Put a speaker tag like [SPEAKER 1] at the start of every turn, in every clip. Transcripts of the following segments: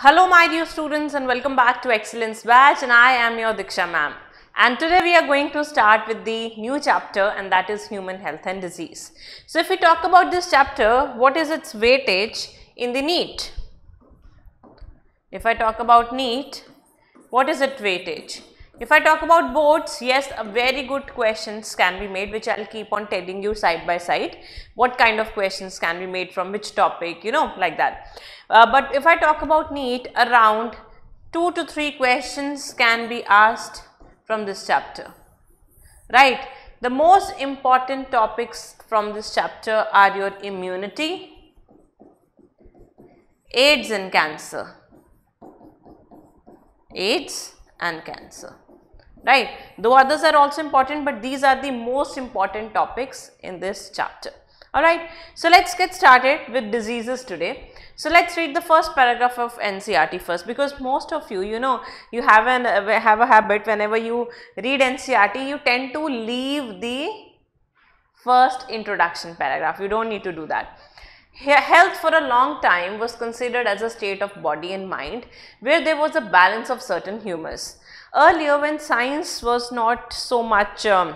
[SPEAKER 1] Hello my dear students and welcome back to Excellence Batch and I am your Diksha ma'am. And today we are going to start with the new chapter and that is human health and disease. So if we talk about this chapter, what is its weightage in the NEET? If I talk about NEET, what is its weightage? If I talk about boards, yes, very good questions can be made, which I'll keep on telling you side by side. What kind of questions can be made from which topic, you know, like that. Uh, but if I talk about NEET, around two to three questions can be asked from this chapter, right? The most important topics from this chapter are your immunity, AIDS and cancer, AIDS and cancer right. Though others are also important but these are the most important topics in this chapter. Alright, so let us get started with diseases today. So let us read the first paragraph of NCRT first because most of you, you know, you have, an, have a habit whenever you read NCRT, you tend to leave the first introduction paragraph. You do not need to do that. Health for a long time was considered as a state of body and mind where there was a balance of certain humors. Earlier when science was not so much um,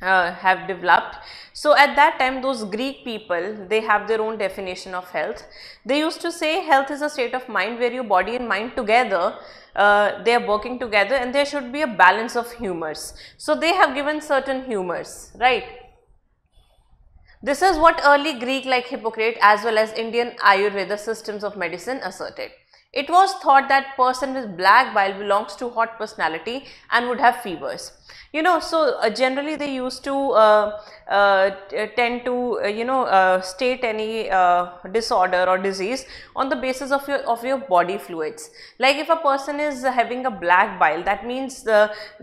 [SPEAKER 1] uh, have developed. So at that time those Greek people they have their own definition of health. They used to say health is a state of mind where your body and mind together uh, they are working together and there should be a balance of humors. So they have given certain humors right. This is what early Greek like Hippocrates as well as Indian Ayurveda systems of medicine asserted. It was thought that person with black bile belongs to hot personality and would have fevers you know so uh, generally they used to uh, uh, tend to you know state any disorder or disease on the basis of your of your body fluids like if a person is having a black bile that means the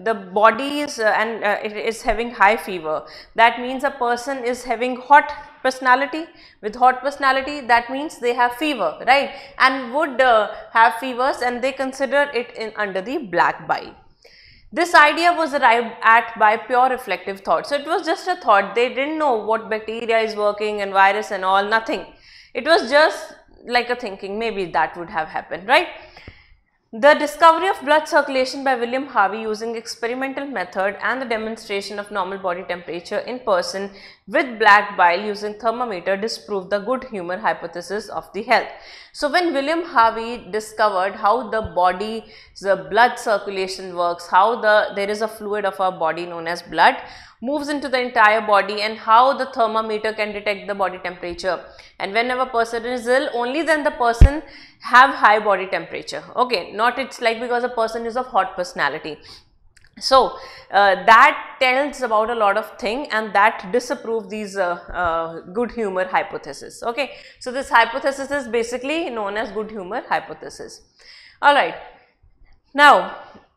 [SPEAKER 1] the body is and it is having high fever that means a person is having hot personality with hot personality that means they have fever right and would uh, have fevers and they consider it in under the black bile this idea was arrived at by pure reflective thought. So it was just a thought. They didn't know what bacteria is working and virus and all, nothing. It was just like a thinking, maybe that would have happened, right? The discovery of blood circulation by William Harvey using experimental method and the demonstration of normal body temperature in person with black bile using thermometer disproved the good humor hypothesis of the health. So when William Harvey discovered how the body, the blood circulation works, how the there is a fluid of our body known as blood, moves into the entire body and how the thermometer can detect the body temperature and whenever person is ill only then the person have high body temperature okay not it's like because a person is of hot personality so uh, that tells about a lot of thing and that disapprove these uh, uh, good humor hypothesis okay so this hypothesis is basically known as good humor hypothesis all right now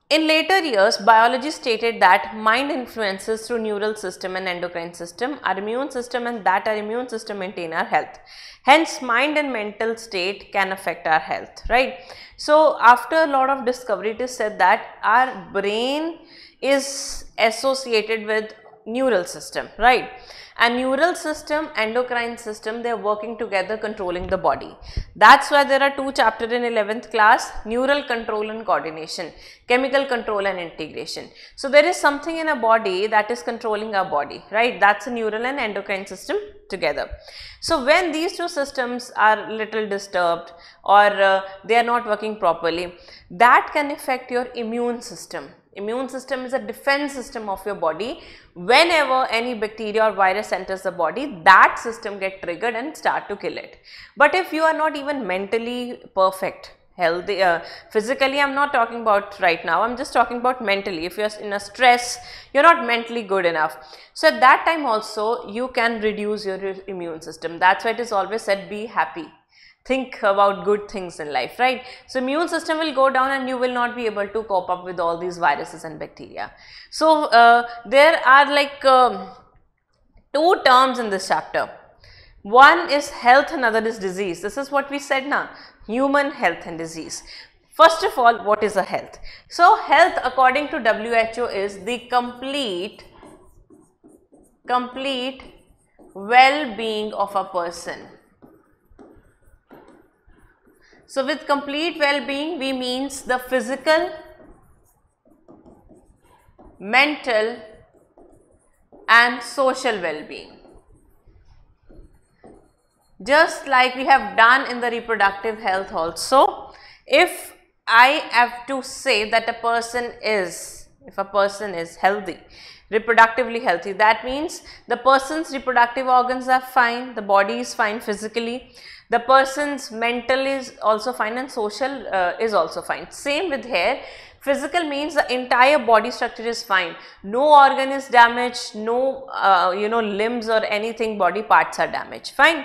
[SPEAKER 1] in later years, biology stated that mind influences through neural system and endocrine system, our immune system and that our immune system maintain our health. Hence, mind and mental state can affect our health, right? So, after a lot of discovery, it is said that our brain is associated with neural system, right? And neural system, endocrine system, they are working together controlling the body. That's why there are two chapters in 11th class, neural control and coordination, chemical control and integration. So, there is something in a body that is controlling our body, right? That's a neural and endocrine system together. So, when these two systems are little disturbed or uh, they are not working properly, that can affect your immune system, Immune system is a defense system of your body. Whenever any bacteria or virus enters the body, that system get triggered and start to kill it. But if you are not even mentally perfect, healthy, uh, physically I'm not talking about right now, I'm just talking about mentally. If you're in a stress, you're not mentally good enough. So at that time also, you can reduce your immune system. That's why it is always said, be happy think about good things in life, right? So immune system will go down and you will not be able to cope up with all these viruses and bacteria. So uh, there are like um, two terms in this chapter. One is health, another is disease. This is what we said now, human health and disease. First of all, what is a health? So health according to WHO is the complete, complete well-being of a person so with complete well-being we means the physical, mental and social well-being. Just like we have done in the reproductive health also, if I have to say that a person is, if a person is healthy, reproductively healthy, that means the person's reproductive organs are fine, the body is fine physically, the person's mental is also fine and social uh, is also fine. Same with hair. Physical means the entire body structure is fine. No organ is damaged, no, uh, you know, limbs or anything, body parts are damaged. Fine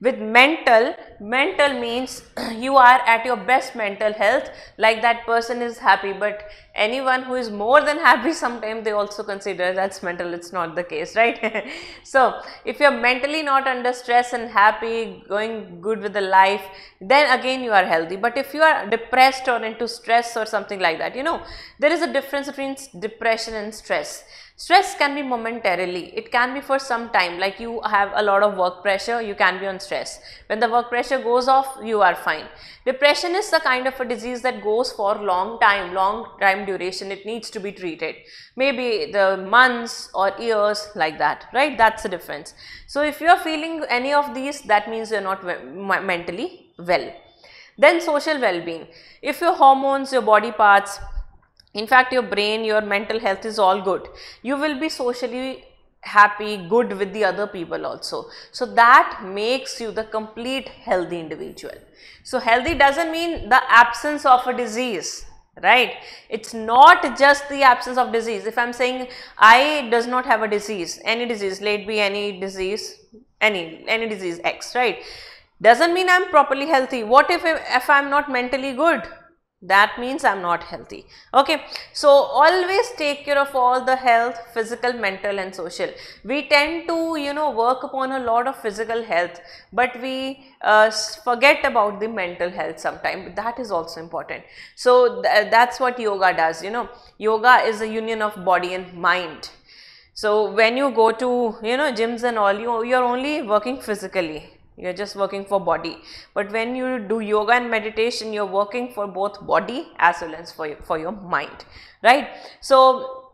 [SPEAKER 1] with mental mental means you are at your best mental health like that person is happy but anyone who is more than happy sometimes they also consider that's mental it's not the case right so if you're mentally not under stress and happy going good with the life then again you are healthy but if you are depressed or into stress or something like that you know there is a difference between depression and stress Stress can be momentarily. It can be for some time like you have a lot of work pressure, you can be on stress. When the work pressure goes off, you are fine. Depression is the kind of a disease that goes for long time, long time duration. It needs to be treated. Maybe the months or years like that, right? That's the difference. So if you are feeling any of these, that means you are not mentally well. Then social well-being. If your hormones, your body parts, in fact your brain your mental health is all good you will be socially happy good with the other people also so that makes you the complete healthy individual so healthy doesn't mean the absence of a disease right it's not just the absence of disease if i'm saying i does not have a disease any disease let it be any disease any any disease x right doesn't mean i'm properly healthy what if if i'm not mentally good that means I'm not healthy. Okay. So, always take care of all the health, physical, mental and social. We tend to, you know, work upon a lot of physical health, but we uh, forget about the mental health sometimes. That is also important. So, th that's what yoga does, you know. Yoga is a union of body and mind. So, when you go to, you know, gyms and all, you, you're only working physically you are just working for body but when you do yoga and meditation you are working for both body as well as for your, for your mind right so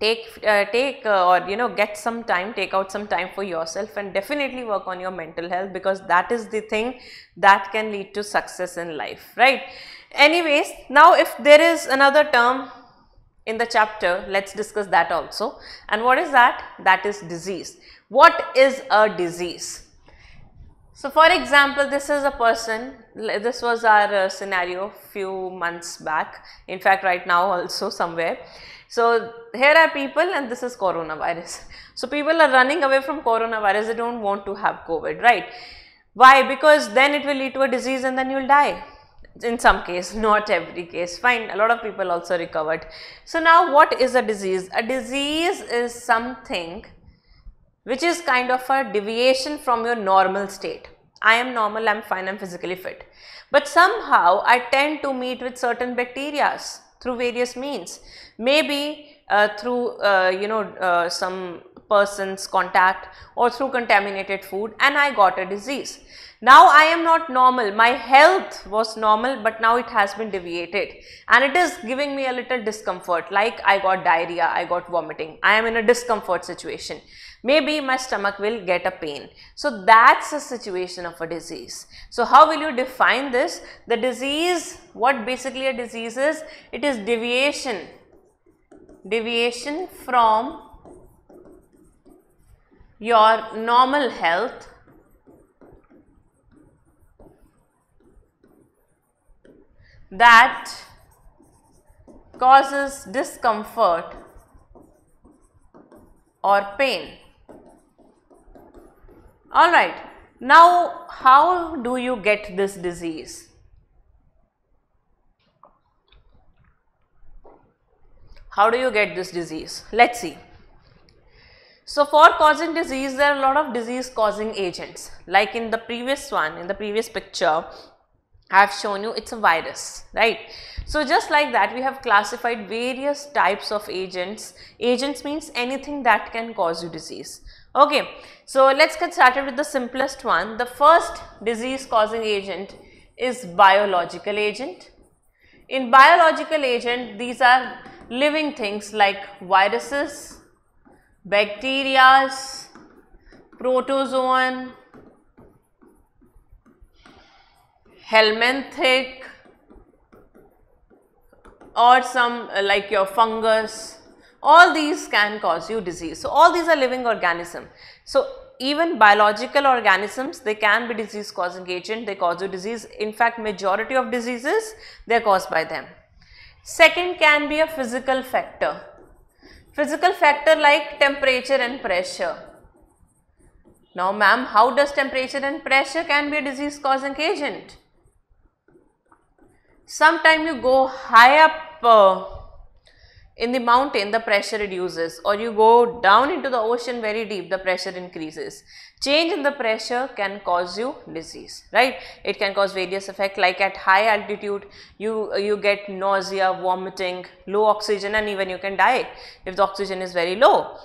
[SPEAKER 1] take uh, take uh, or you know get some time take out some time for yourself and definitely work on your mental health because that is the thing that can lead to success in life right anyways now if there is another term in the chapter let's discuss that also and what is that that is disease what is a disease so for example, this is a person, this was our uh, scenario few months back, in fact right now also somewhere. So here are people and this is coronavirus. So people are running away from coronavirus, they don't want to have COVID, right? Why? Because then it will lead to a disease and then you will die. In some case, not every case, fine, a lot of people also recovered. So now what is a disease? A disease is something which is kind of a deviation from your normal state. I am normal, I am fine, I am physically fit. But somehow I tend to meet with certain bacteria through various means. Maybe uh, through, uh, you know, uh, some person's contact or through contaminated food and I got a disease. Now I am not normal, my health was normal but now it has been deviated and it is giving me a little discomfort like I got diarrhea, I got vomiting, I am in a discomfort situation. Maybe my stomach will get a pain. So that's the situation of a disease. So how will you define this? The disease, what basically a disease is? It is deviation, deviation from your normal health that causes discomfort or pain. Alright, now how do you get this disease? How do you get this disease? Let us see. So for causing disease there are a lot of disease causing agents like in the previous one in the previous picture I have shown you it's a virus right. So just like that we have classified various types of agents. Agents means anything that can cause you disease. Okay, so let's get started with the simplest one. The first disease causing agent is biological agent. In biological agent, these are living things like viruses, bacteria, protozoan, helminthic or some uh, like your fungus all these can cause you disease. So, all these are living organism. So, even biological organisms they can be disease causing agent, they cause you disease. In fact, majority of diseases they are caused by them. Second can be a physical factor. Physical factor like temperature and pressure. Now ma'am, how does temperature and pressure can be a disease causing agent? Sometime you go high up uh, in the mountain the pressure reduces or you go down into the ocean very deep the pressure increases change in the pressure can cause you disease right it can cause various effects like at high altitude you you get nausea vomiting low oxygen and even you can die if the oxygen is very low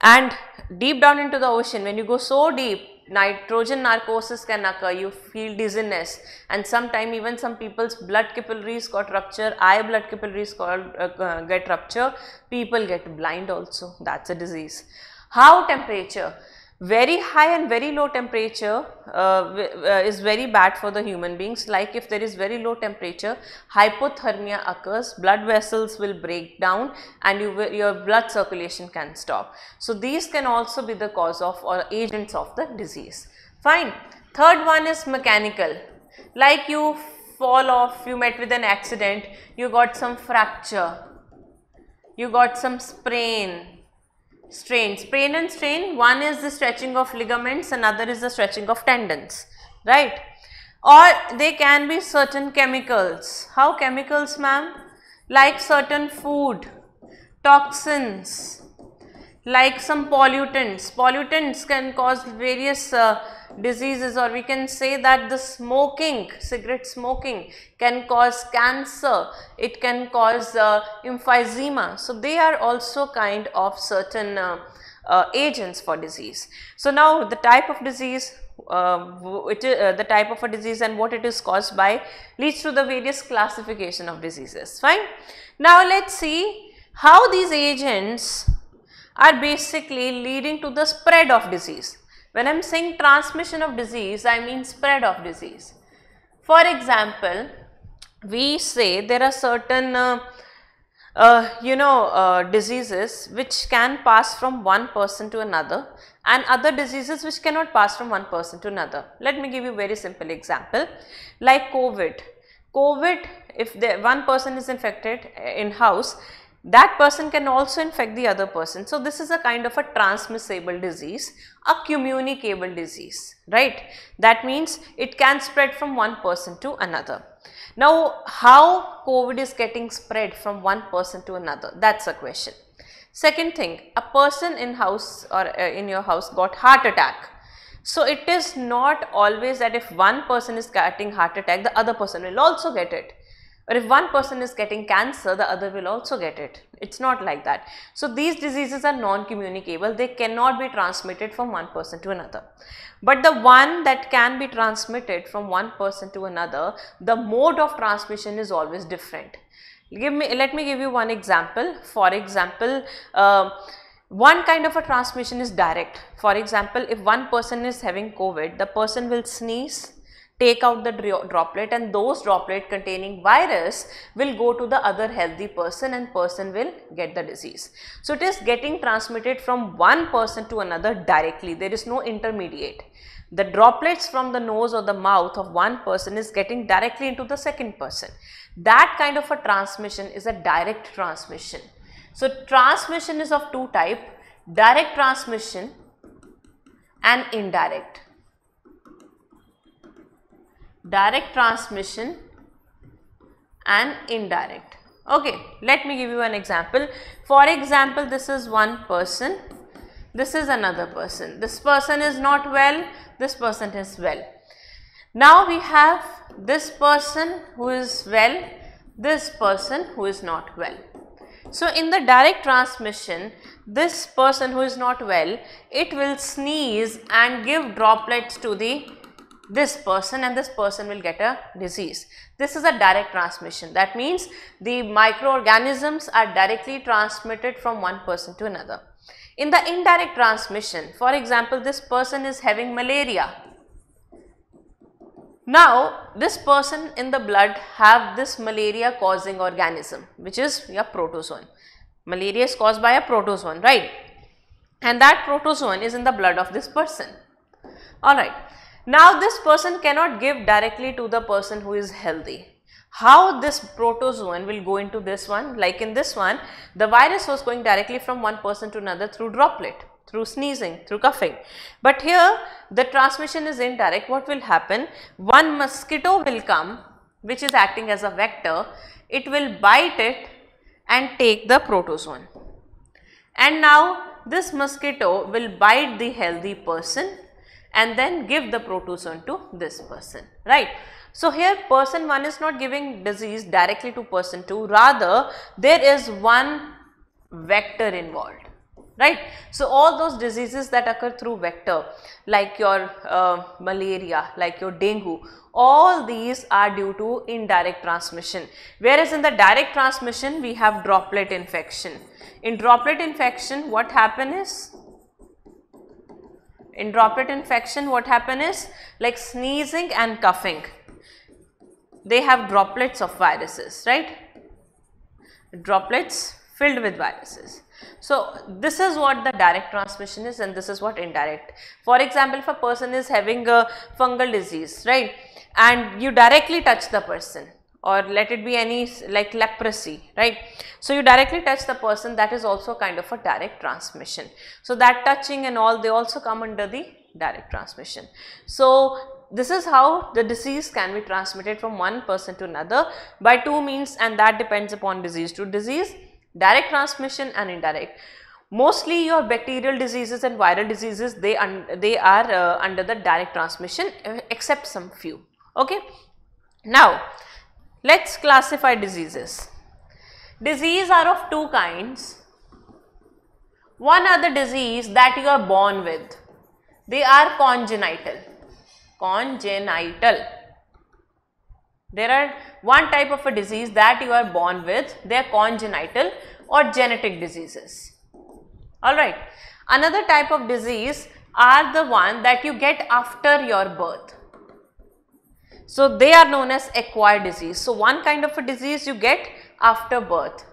[SPEAKER 1] and deep down into the ocean when you go so deep nitrogen narcosis can occur, you feel dizziness and sometimes even some people's blood capillaries got rupture, eye blood capillaries got, uh, get rupture, people get blind also, that's a disease. How temperature? Very high and very low temperature uh, uh, is very bad for the human beings like if there is very low temperature hypothermia occurs blood vessels will break down and you will, your blood circulation can stop. So these can also be the cause of or agents of the disease. Fine. Third one is mechanical like you fall off, you met with an accident, you got some fracture, you got some sprain, strain. Sprain and strain, one is the stretching of ligaments, another is the stretching of tendons, right? Or they can be certain chemicals. How chemicals, ma'am? Like certain food, toxins, like some pollutants. Pollutants can cause various uh, diseases or we can say that the smoking, cigarette smoking can cause cancer, it can cause uh, emphysema. So, they are also kind of certain uh, uh agents for disease. So, now the type of disease uh, it, uh, the type of a disease and what it is caused by leads to the various classification of diseases fine now let's see how these agents are basically leading to the spread of disease. When I am saying transmission of disease, I mean spread of disease. For example, we say there are certain uh, uh, you know uh, diseases which can pass from one person to another and other diseases which cannot pass from one person to another. Let me give you a very simple example like COVID. COVID if the, one person is infected uh, in house that person can also infect the other person. So this is a kind of a transmissible disease, a communicable disease, right? That means it can spread from one person to another. Now, how COVID is getting spread from one person to another? That's a question. Second thing, a person in house or uh, in your house got heart attack. So it is not always that if one person is getting heart attack, the other person will also get it. Or if one person is getting cancer, the other will also get it. It's not like that. So these diseases are non-communicable. They cannot be transmitted from one person to another. But the one that can be transmitted from one person to another, the mode of transmission is always different. Give me, let me give you one example. For example, uh, one kind of a transmission is direct. For example, if one person is having COVID, the person will sneeze, take out the droplet and those droplet containing virus will go to the other healthy person and person will get the disease. So it is getting transmitted from one person to another directly, there is no intermediate. The droplets from the nose or the mouth of one person is getting directly into the second person. That kind of a transmission is a direct transmission. So transmission is of two type, direct transmission and indirect direct transmission and indirect. Okay, let me give you an example. For example, this is one person, this is another person. This person is not well, this person is well. Now we have this person who is well, this person who is not well. So in the direct transmission, this person who is not well, it will sneeze and give droplets to the this person and this person will get a disease. This is a direct transmission. That means the microorganisms are directly transmitted from one person to another. In the indirect transmission, for example, this person is having malaria. Now, this person in the blood have this malaria causing organism which is your protozoan. Malaria is caused by a protozoan, right? And that protozoan is in the blood of this person. Alright. Now this person cannot give directly to the person who is healthy. How this protozoan will go into this one? Like in this one, the virus was going directly from one person to another through droplet, through sneezing, through coughing. But here the transmission is indirect. What will happen? One mosquito will come which is acting as a vector. It will bite it and take the protozoan. And now this mosquito will bite the healthy person and then give the protozoan to this person, right. So, here person 1 is not giving disease directly to person 2, rather there is one vector involved, right. So, all those diseases that occur through vector like your uh, malaria, like your dengue, all these are due to indirect transmission. Whereas in the direct transmission, we have droplet infection. In droplet infection, what happens? is in droplet infection what happen is like sneezing and coughing. They have droplets of viruses, right? Droplets filled with viruses. So, this is what the direct transmission is and this is what indirect. For example, if a person is having a fungal disease, right, and you directly touch the person, or let it be any like leprosy right. So, you directly touch the person that is also kind of a direct transmission. So, that touching and all they also come under the direct transmission. So, this is how the disease can be transmitted from one person to another by two means and that depends upon disease to disease, direct transmission and indirect. Mostly your bacterial diseases and viral diseases they, they are uh, under the direct transmission except some few okay. Now Let's classify diseases. Disease are of two kinds. One are the disease that you are born with. They are congenital. Congenital. There are one type of a disease that you are born with. They are congenital or genetic diseases. Alright. Another type of disease are the one that you get after your birth. So they are known as acquired disease. So one kind of a disease you get after birth.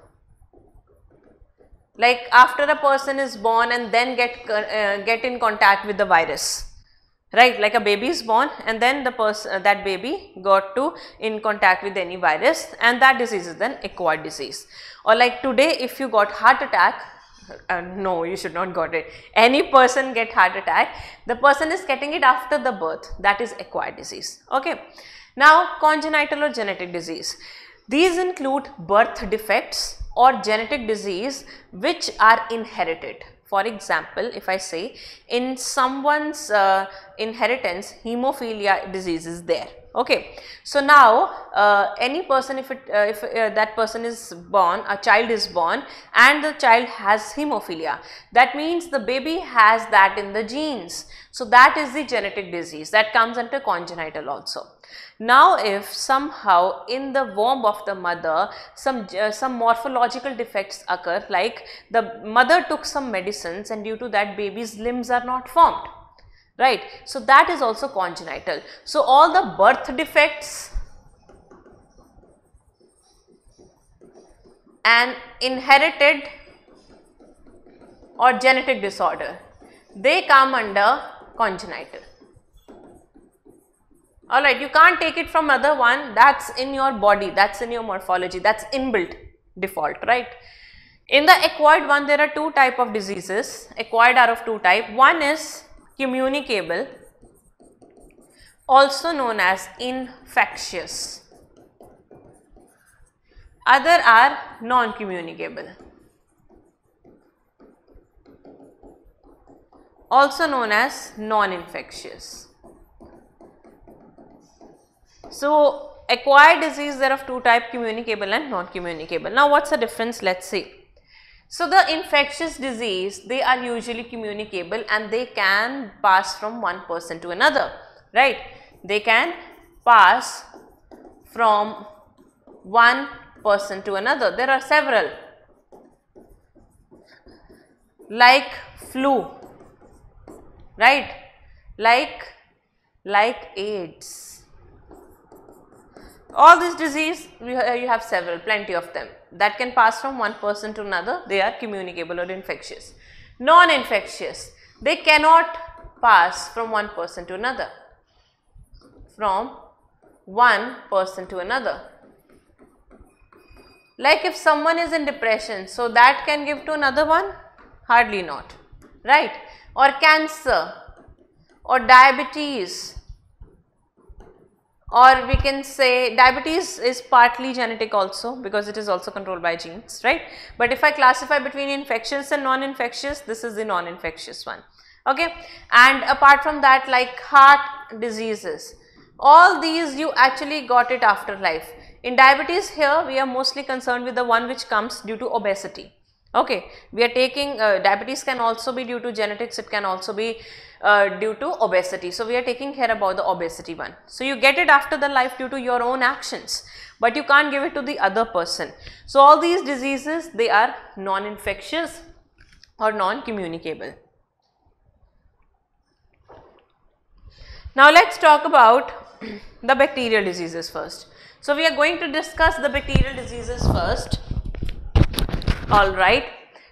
[SPEAKER 1] Like after a person is born and then get, uh, get in contact with the virus right like a baby is born and then the person uh, that baby got to in contact with any virus and that disease is then acquired disease or like today if you got heart attack uh, no, you should not got it. Any person get heart attack, the person is getting it after the birth. That is acquired disease. Okay. Now, congenital or genetic disease. These include birth defects or genetic disease which are inherited. For example, if I say in someone's uh, inheritance, hemophilia disease is there. Okay. So now uh, any person if it uh, if uh, that person is born a child is born and the child has hemophilia that means the baby has that in the genes. So that is the genetic disease that comes under congenital also. Now if somehow in the womb of the mother some, uh, some morphological defects occur like the mother took some medicines and due to that baby's limbs are not formed, right. So that is also congenital. So all the birth defects and inherited or genetic disorder, they come under congenital. Alright, you can't take it from other one, that's in your body, that's in your morphology, that's inbuilt default, right. In the acquired one, there are two type of diseases, acquired are of two type. One is communicable, also known as infectious. Other are non-communicable, also known as non-infectious. So, acquired disease there are two type communicable and non-communicable. Now, what's the difference? Let's see. So, the infectious disease they are usually communicable and they can pass from one person to another, right? They can pass from one person to another. There are several like flu, right? Like, like AIDS all these disease you have several plenty of them that can pass from one person to another they are communicable or infectious. Non-infectious they cannot pass from one person to another from one person to another. Like if someone is in depression so that can give to another one hardly not right or cancer or diabetes or we can say diabetes is partly genetic also because it is also controlled by genes, right. But if I classify between infectious and non-infectious, this is the non-infectious one, okay. And apart from that like heart diseases, all these you actually got it after life. In diabetes here, we are mostly concerned with the one which comes due to obesity, Okay, we are taking uh, diabetes can also be due to genetics, it can also be uh, due to obesity. So, we are taking care about the obesity one. So, you get it after the life due to your own actions, but you can't give it to the other person. So, all these diseases they are non-infectious or non-communicable. Now, let us talk about the bacterial diseases first. So, we are going to discuss the bacterial diseases first. Alright.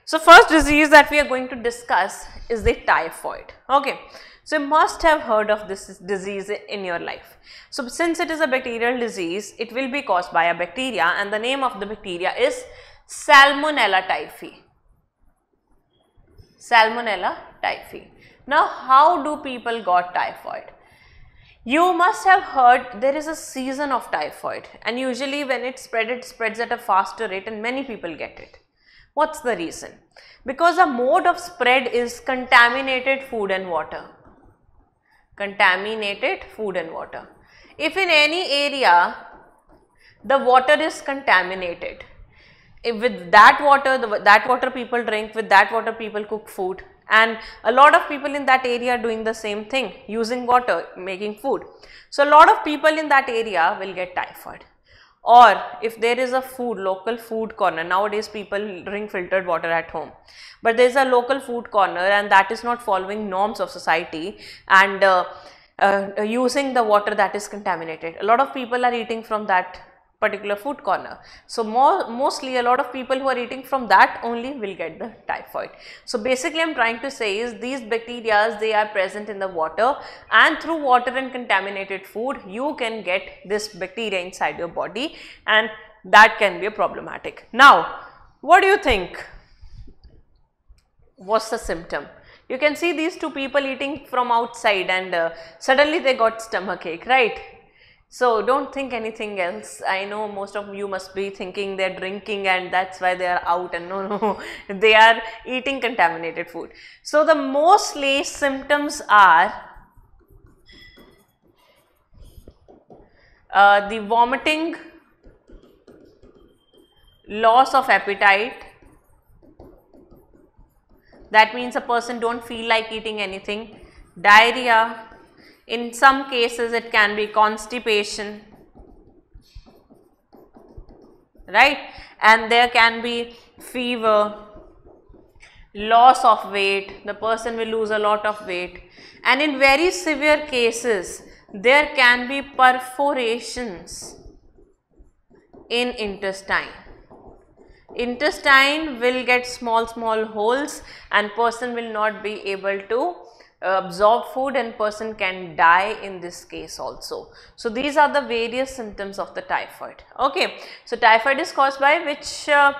[SPEAKER 1] So first disease that we are going to discuss is the typhoid. Okay. So you must have heard of this disease in your life. So since it is a bacterial disease, it will be caused by a bacteria and the name of the bacteria is Salmonella typhi. Salmonella typhi. Now how do people got typhoid? You must have heard there is a season of typhoid and usually when it spreads, it spreads at a faster rate and many people get it. What's the reason? Because the mode of spread is contaminated food and water. Contaminated food and water. If in any area the water is contaminated, if with that water, the, that water people drink, with that water people cook food and a lot of people in that area doing the same thing using water making food. So, a lot of people in that area will get typhoid or if there is a food local food corner nowadays people drink filtered water at home but there is a local food corner and that is not following norms of society and uh, uh, using the water that is contaminated a lot of people are eating from that particular food corner. So, more, mostly a lot of people who are eating from that only will get the typhoid. So, basically I am trying to say is these bacteria they are present in the water and through water and contaminated food you can get this bacteria inside your body and that can be problematic. Now, what do you think? What's the symptom? You can see these two people eating from outside and uh, suddenly they got stomach ache, right? So don't think anything else. I know most of you must be thinking they're drinking and that's why they are out and no, no, they are eating contaminated food. So the mostly symptoms are uh, the vomiting, loss of appetite, that means a person don't feel like eating anything, diarrhea, in some cases it can be constipation, right? And there can be fever, loss of weight, the person will lose a lot of weight. And in very severe cases, there can be perforations in intestine. Intestine will get small small holes and person will not be able to absorb food and person can die in this case also. So these are the various symptoms of the typhoid. Okay, so typhoid is caused by which uh,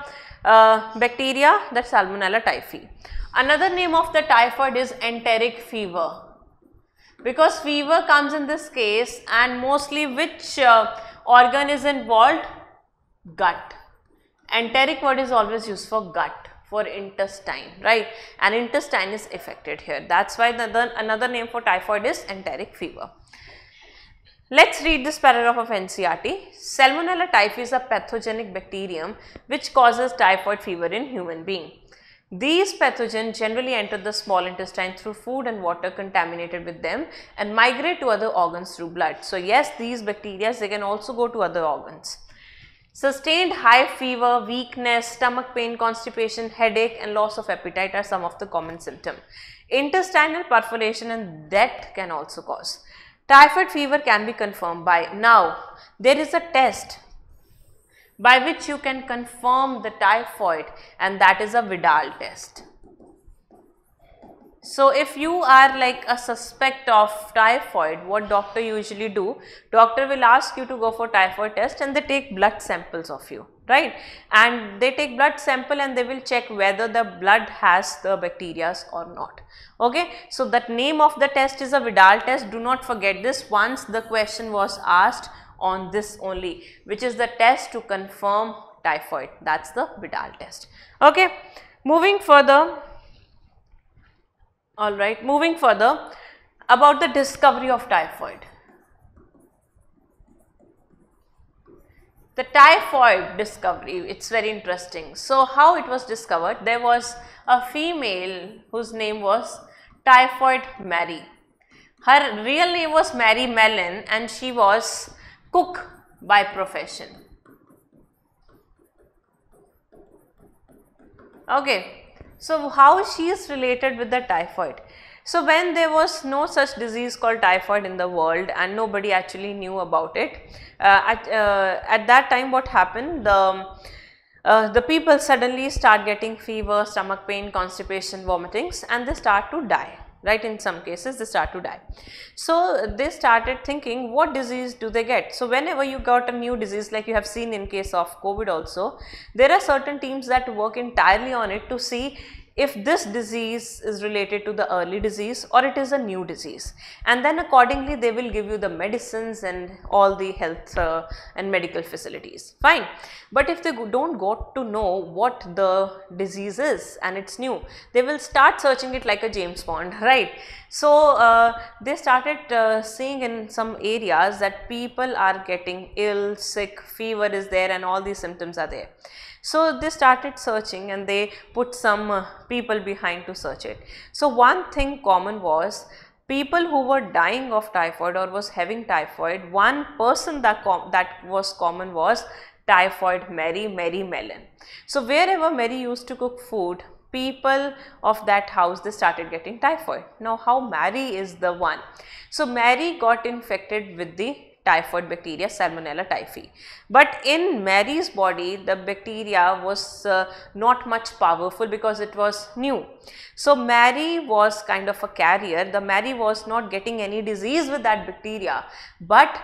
[SPEAKER 1] uh, bacteria That's Salmonella typhi. Another name of the typhoid is enteric fever because fever comes in this case and mostly which uh, organ is involved? Gut. Enteric word is always used for gut for intestine right and intestine is affected here that's why another another name for typhoid is enteric fever let's read this paragraph of ncrt salmonella typhi is a pathogenic bacterium which causes typhoid fever in human being these pathogens generally enter the small intestine through food and water contaminated with them and migrate to other organs through blood. So yes, these bacteria, they can also go to other organs. Sustained high fever, weakness, stomach pain, constipation, headache and loss of appetite are some of the common symptoms. Intestinal perforation and death can also cause. Typhoid fever can be confirmed by now. There is a test by which you can confirm the typhoid and that is a Vidal test. So if you are like a suspect of typhoid, what doctor usually do? Doctor will ask you to go for typhoid test and they take blood samples of you, right? And they take blood sample and they will check whether the blood has the bacteria or not, okay? So that name of the test is a Vidal test. Do not forget this once the question was asked on this only, which is the test to confirm typhoid. That's the Vidal test, okay? Moving further, Alright, moving further about the discovery of typhoid. The typhoid discovery, it's very interesting. So how it was discovered? There was a female whose name was Typhoid Mary. Her real name was Mary Mellon and she was cook by profession. Okay, so, how she is related with the typhoid? So, when there was no such disease called typhoid in the world and nobody actually knew about it, uh, at, uh, at that time what happened? The, uh, the people suddenly start getting fever, stomach pain, constipation, vomitings and they start to die right in some cases they start to die. So they started thinking what disease do they get. So whenever you got a new disease like you have seen in case of COVID also there are certain teams that work entirely on it to see if this disease is related to the early disease or it is a new disease and then accordingly they will give you the medicines and all the health uh, and medical facilities fine but if they don't got to know what the disease is and it's new they will start searching it like a James Bond right so uh, they started uh, seeing in some areas that people are getting ill sick fever is there and all these symptoms are there so, they started searching and they put some uh, people behind to search it. So, one thing common was people who were dying of typhoid or was having typhoid, one person that, that was common was typhoid Mary, Mary Mellon. So, wherever Mary used to cook food, people of that house they started getting typhoid. Now, how Mary is the one? So, Mary got infected with the typhoid bacteria Salmonella typhi. But in Mary's body the bacteria was uh, not much powerful because it was new. So Mary was kind of a carrier, the Mary was not getting any disease with that bacteria but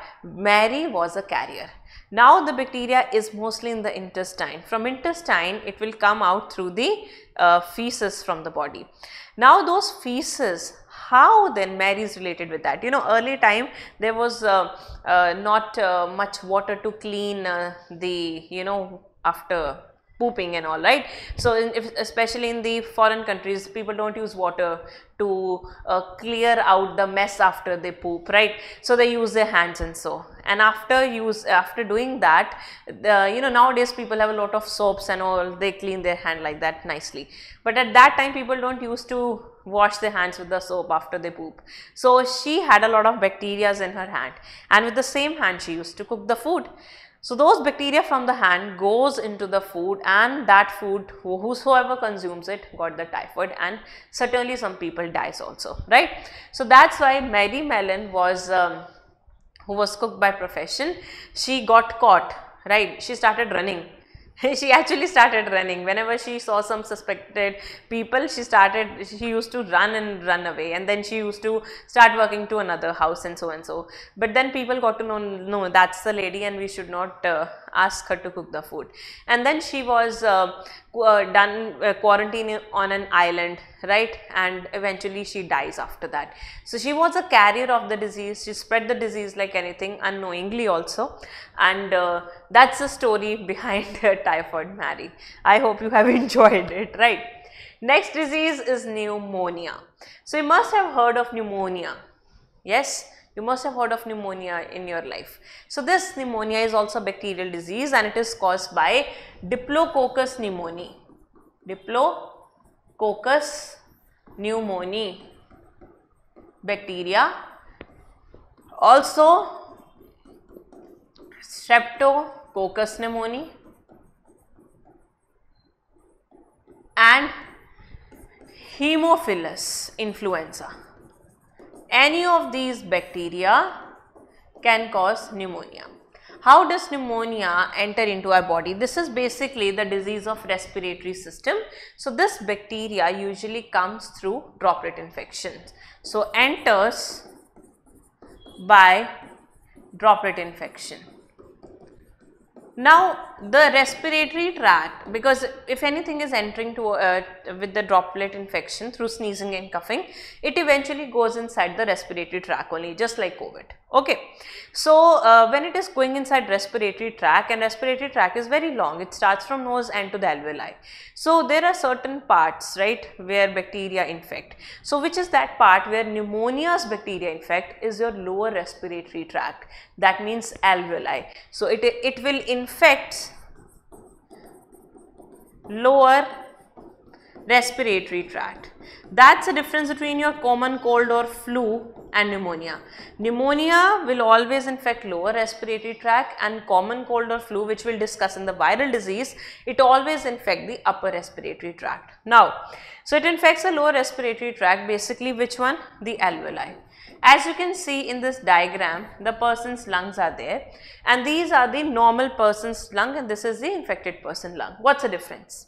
[SPEAKER 1] Mary was a carrier. Now the bacteria is mostly in the intestine. From intestine, it will come out through the uh, feces from the body. Now those feces how then Mary is related with that. You know early time there was uh, uh, not uh, much water to clean uh, the you know after pooping and all right. So in, if, especially in the foreign countries people don't use water to uh, clear out the mess after they poop right. So they use their hands and so and after use after doing that the you know nowadays people have a lot of soaps and all they clean their hand like that nicely. But at that time people don't used to wash their hands with the soap after they poop. So she had a lot of bacteria in her hand and with the same hand she used to cook the food. So those bacteria from the hand goes into the food and that food whosoever consumes it got the typhoid and certainly some people dies also right. So that's why Mary Mellon was um, who was cooked by profession she got caught right she started running she actually started running whenever she saw some suspected people she started she used to run and run away and then she used to start working to another house and so and so but then people got to know no that's the lady and we should not uh, ask her to cook the food. And then she was uh, uh done uh, quarantine on an island, right? And eventually she dies after that. So she was a carrier of the disease. She spread the disease like anything unknowingly also. And uh, that's the story behind typhoid Mary. I hope you have enjoyed it, right? Next disease is pneumonia. So you must have heard of pneumonia. Yes, you must have heard of pneumonia in your life. So this pneumonia is also a bacterial disease and it is caused by Diplococcus pneumoniae. Diplococcus pneumoniae bacteria. Also Streptococcus pneumoniae and Haemophilus influenza any of these bacteria can cause pneumonia. How does pneumonia enter into our body? This is basically the disease of respiratory system. So this bacteria usually comes through droplet infections. So enters by droplet infection. Now the respiratory tract because if anything is entering to uh, with the droplet infection through sneezing and coughing it eventually goes inside the respiratory tract only just like covid okay so uh, when it is going inside respiratory tract and respiratory tract is very long it starts from nose and to the alveoli so there are certain parts right where bacteria infect so which is that part where pneumonia's bacteria infect is your lower respiratory tract that means alveoli so it it will infect lower respiratory tract. That's the difference between your common cold or flu and pneumonia. Pneumonia will always infect lower respiratory tract and common cold or flu which we'll discuss in the viral disease, it always infect the upper respiratory tract. Now, so it infects the lower respiratory tract basically which one? The alveoli. As you can see in this diagram, the person's lungs are there and these are the normal person's lung and this is the infected person's lung. What's the difference?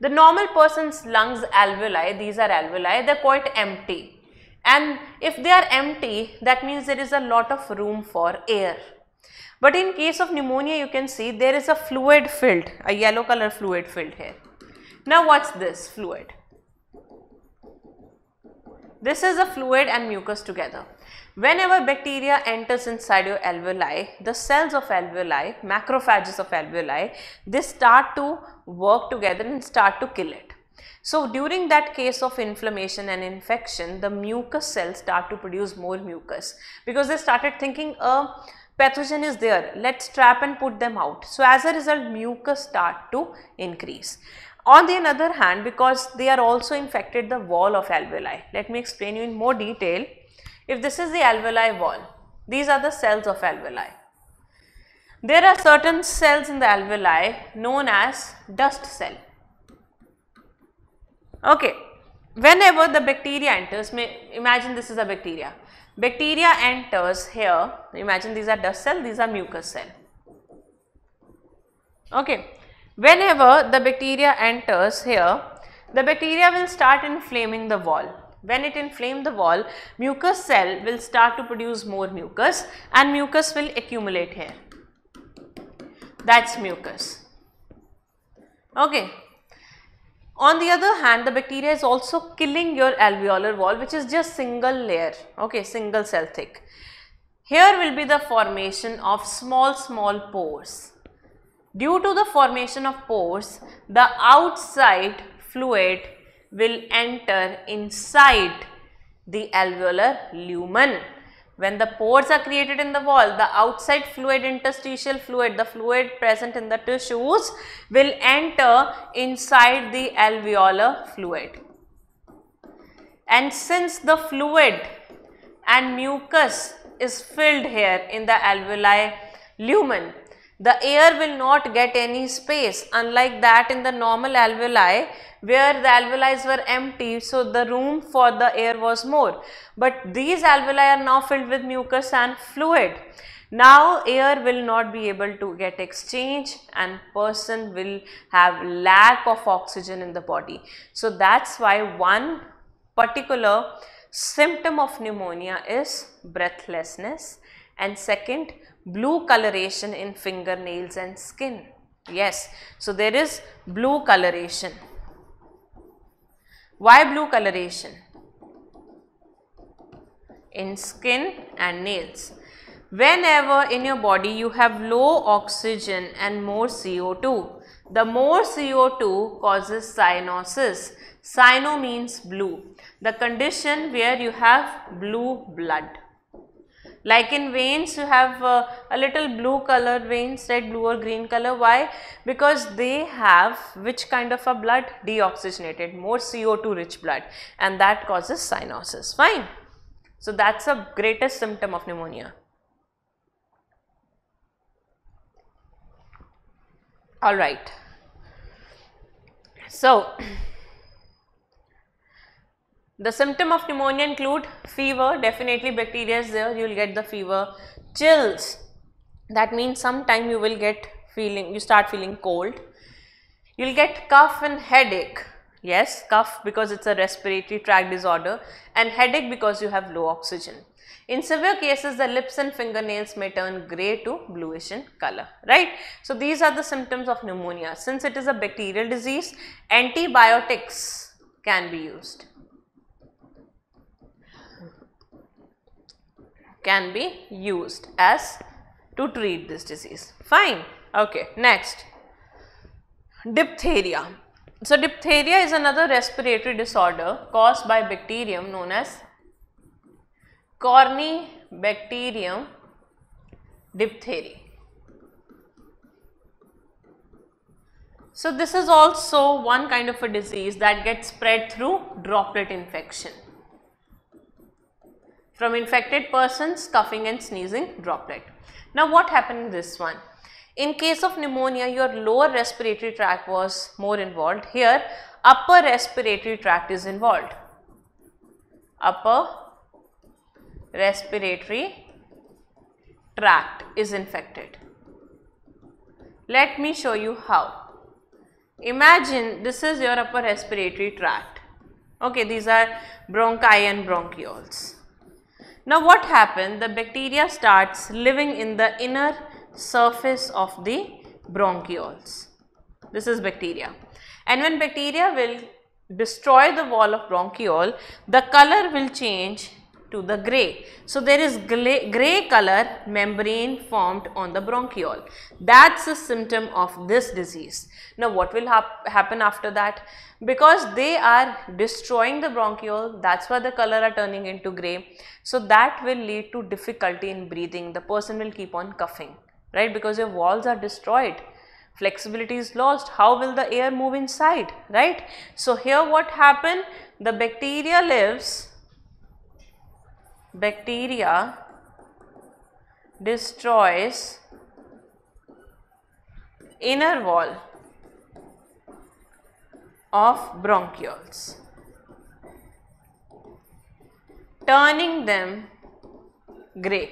[SPEAKER 1] The normal person's lungs alveoli, these are alveoli, they're quite empty. And if they are empty, that means there is a lot of room for air. But in case of pneumonia, you can see there is a fluid filled, a yellow color fluid filled here. Now what's this fluid? This is a fluid and mucus together. Whenever bacteria enters inside your alveoli, the cells of alveoli, macrophages of alveoli, they start to work together and start to kill it. So during that case of inflammation and infection, the mucus cells start to produce more mucus because they started thinking a pathogen is there, let's trap and put them out. So as a result, mucus start to increase. On the other hand, because they are also infected the wall of alveoli. Let me explain you in more detail. If this is the alveoli wall, these are the cells of alveoli. There are certain cells in the alveoli known as dust cell. Okay, whenever the bacteria enters, may, imagine this is a bacteria. Bacteria enters here, imagine these are dust cell, these are mucus cell. Okay, Whenever the bacteria enters here, the bacteria will start inflaming the wall. When it inflames the wall, mucus cell will start to produce more mucus and mucus will accumulate here. That's mucus. Okay. On the other hand, the bacteria is also killing your alveolar wall which is just single layer, okay, single cell thick. Here will be the formation of small, small pores. Due to the formation of pores, the outside fluid will enter inside the alveolar lumen. When the pores are created in the wall, the outside fluid, interstitial fluid, the fluid present in the tissues will enter inside the alveolar fluid. And since the fluid and mucus is filled here in the alveoli lumen, the air will not get any space unlike that in the normal alveoli where the alveoli were empty so the room for the air was more but these alveoli are now filled with mucus and fluid now air will not be able to get exchange and person will have lack of oxygen in the body so that's why one particular symptom of pneumonia is breathlessness and second blue coloration in fingernails and skin. Yes, so there is blue coloration. Why blue coloration? In skin and nails. Whenever in your body you have low oxygen and more CO2, the more CO2 causes cyanosis. Cyano means blue. The condition where you have blue blood. Like in veins you have uh, a little blue colored veins, red, blue or green color. Why? Because they have which kind of a blood? Deoxygenated, more CO2 rich blood and that causes cyanosis. Fine. So that's the greatest symptom of pneumonia. Alright. So The symptom of pneumonia include fever, definitely bacteria is there, you will get the fever, chills, that means sometime you will get feeling, you start feeling cold. You will get cough and headache, yes, cough because it's a respiratory tract disorder and headache because you have low oxygen. In severe cases, the lips and fingernails may turn grey to bluish in color, right. So, these are the symptoms of pneumonia. Since it is a bacterial disease, antibiotics can be used. can be used as to treat this disease. Fine. Okay. Next, diphtheria. So, diphtheria is another respiratory disorder caused by bacterium known as Cornibacterium diphtheriae. So, this is also one kind of a disease that gets spread through droplet infection from infected persons, coughing and sneezing droplet. Now what happened in this one? In case of pneumonia, your lower respiratory tract was more involved. Here, upper respiratory tract is involved. Upper respiratory tract is infected. Let me show you how. Imagine this is your upper respiratory tract. Okay, these are bronchi and bronchioles. Now what happened? The bacteria starts living in the inner surface of the bronchioles. This is bacteria. And when bacteria will destroy the wall of bronchiole, the color will change to the gray. So, there is gray color membrane formed on the bronchiole. That's a symptom of this disease. Now, what will hap happen after that? Because they are destroying the bronchiole, that's why the color are turning into gray. So, that will lead to difficulty in breathing. The person will keep on coughing, right? Because your walls are destroyed flexibility is lost how will the air move inside right so here what happened the bacteria lives bacteria destroys inner wall of bronchioles turning them gray.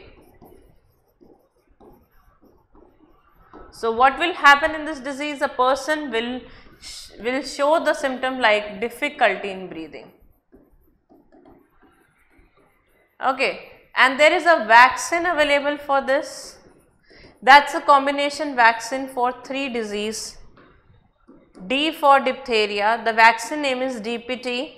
[SPEAKER 1] So what will happen in this disease? A person will, sh will show the symptom like difficulty in breathing okay and there is a vaccine available for this that's a combination vaccine for three disease D for diphtheria the vaccine name is DPT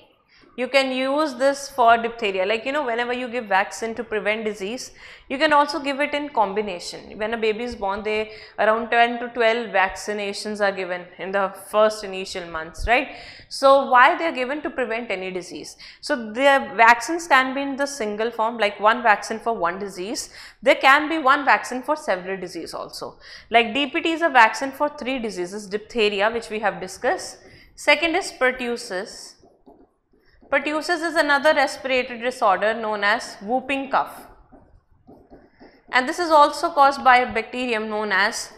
[SPEAKER 1] you can use this for diphtheria like you know whenever you give vaccine to prevent disease you can also give it in combination when a baby is born they around 10 to 12 vaccinations are given in the first initial months right so why they are given to prevent any disease so the vaccines can be in the single form like one vaccine for one disease there can be one vaccine for several disease also like dpt is a vaccine for three diseases diphtheria which we have discussed second is pertussis Pertussis is another respiratory disorder known as whooping cough. And this is also caused by a bacterium known as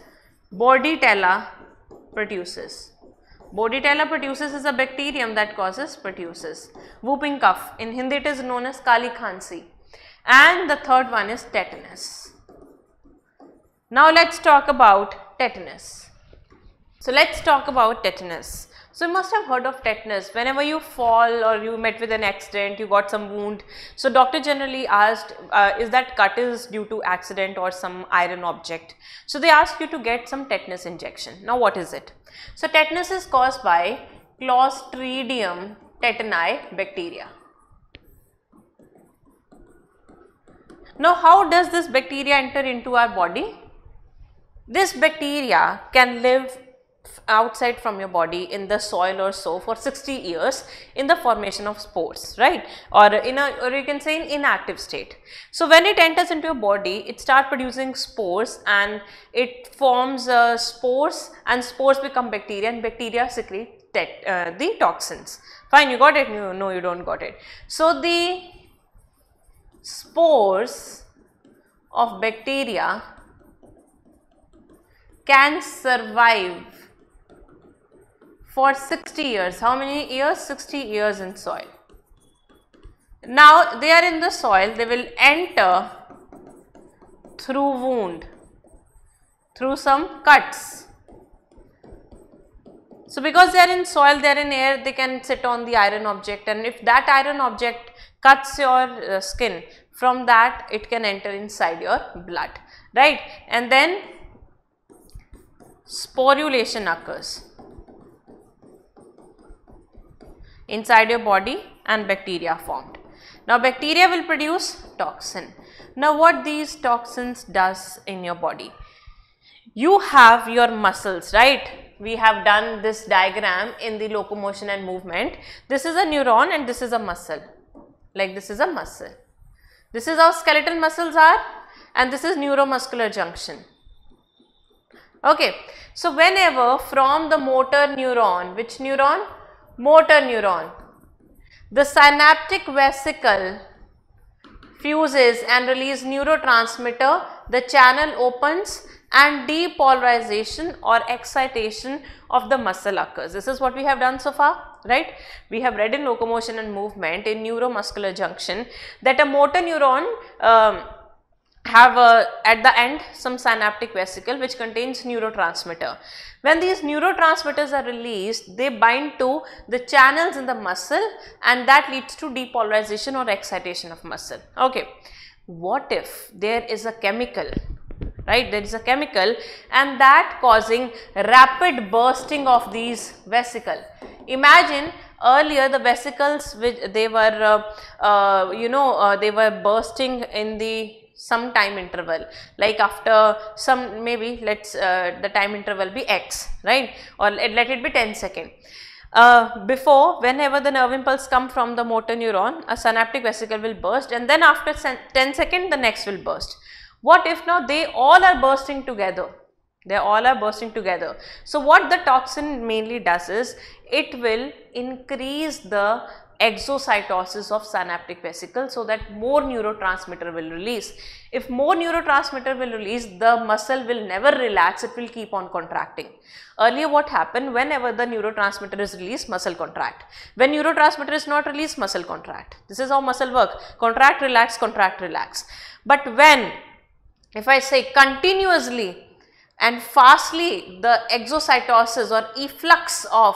[SPEAKER 1] Bordetella pertussis. Bordetella pertussis is a bacterium that causes pertussis. Whooping cough. In Hindi it is known as Kali Khansi. And the third one is tetanus. Now let's talk about tetanus. So let's talk about tetanus. So you must have heard of tetanus. Whenever you fall or you met with an accident, you got some wound. So doctor generally asked, uh, is that cut is due to accident or some iron object? So they ask you to get some tetanus injection. Now what is it? So tetanus is caused by Clostridium tetani bacteria. Now how does this bacteria enter into our body? This bacteria can live outside from your body in the soil or so for 60 years in the formation of spores right or in a or you can say in inactive state. So when it enters into your body it start producing spores and it forms uh, spores and spores become bacteria and bacteria secrete uh, the toxins. Fine you got it no, no you don't got it. So the spores of bacteria can survive for 60 years. How many years? 60 years in soil. Now they are in the soil, they will enter through wound, through some cuts. So because they are in soil, they are in air, they can sit on the iron object and if that iron object cuts your uh, skin, from that it can enter inside your blood, right. And then sporulation occurs. inside your body and bacteria formed. Now bacteria will produce toxin. Now what these toxins does in your body? You have your muscles, right? We have done this diagram in the locomotion and movement. This is a neuron and this is a muscle, like this is a muscle. This is how skeletal muscles are and this is neuromuscular junction. Okay, so whenever from the motor neuron, which neuron? motor neuron. The synaptic vesicle fuses and release neurotransmitter, the channel opens and depolarization or excitation of the muscle occurs. This is what we have done so far, right? We have read in locomotion and movement in neuromuscular junction that a motor neuron um, have a, at the end some synaptic vesicle which contains neurotransmitter. When these neurotransmitters are released, they bind to the channels in the muscle and that leads to depolarization or excitation of muscle. Okay. What if there is a chemical right there is a chemical and that causing rapid bursting of these vesicle. Imagine earlier the vesicles which they were uh, uh, you know uh, they were bursting in the some time interval like after some maybe let's uh, the time interval be x right or let, let it be 10 second. Uh, before whenever the nerve impulse come from the motor neuron a synaptic vesicle will burst and then after 10 second the next will burst. What if now they all are bursting together they all are bursting together. So, what the toxin mainly does is it will increase the exocytosis of synaptic vesicle so that more neurotransmitter will release. If more neurotransmitter will release, the muscle will never relax, it will keep on contracting. Earlier what happened, whenever the neurotransmitter is released, muscle contract. When neurotransmitter is not released, muscle contract. This is how muscle work, contract, relax, contract, relax. But when, if I say continuously and fastly, the exocytosis or efflux of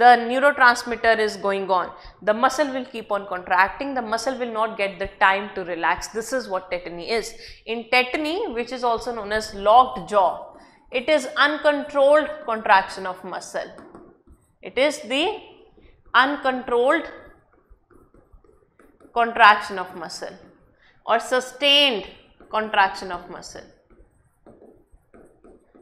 [SPEAKER 1] the neurotransmitter is going on. The muscle will keep on contracting, the muscle will not get the time to relax. This is what tetany is. In tetany, which is also known as locked jaw, it is uncontrolled contraction of muscle. It is the uncontrolled contraction of muscle or sustained contraction of muscle.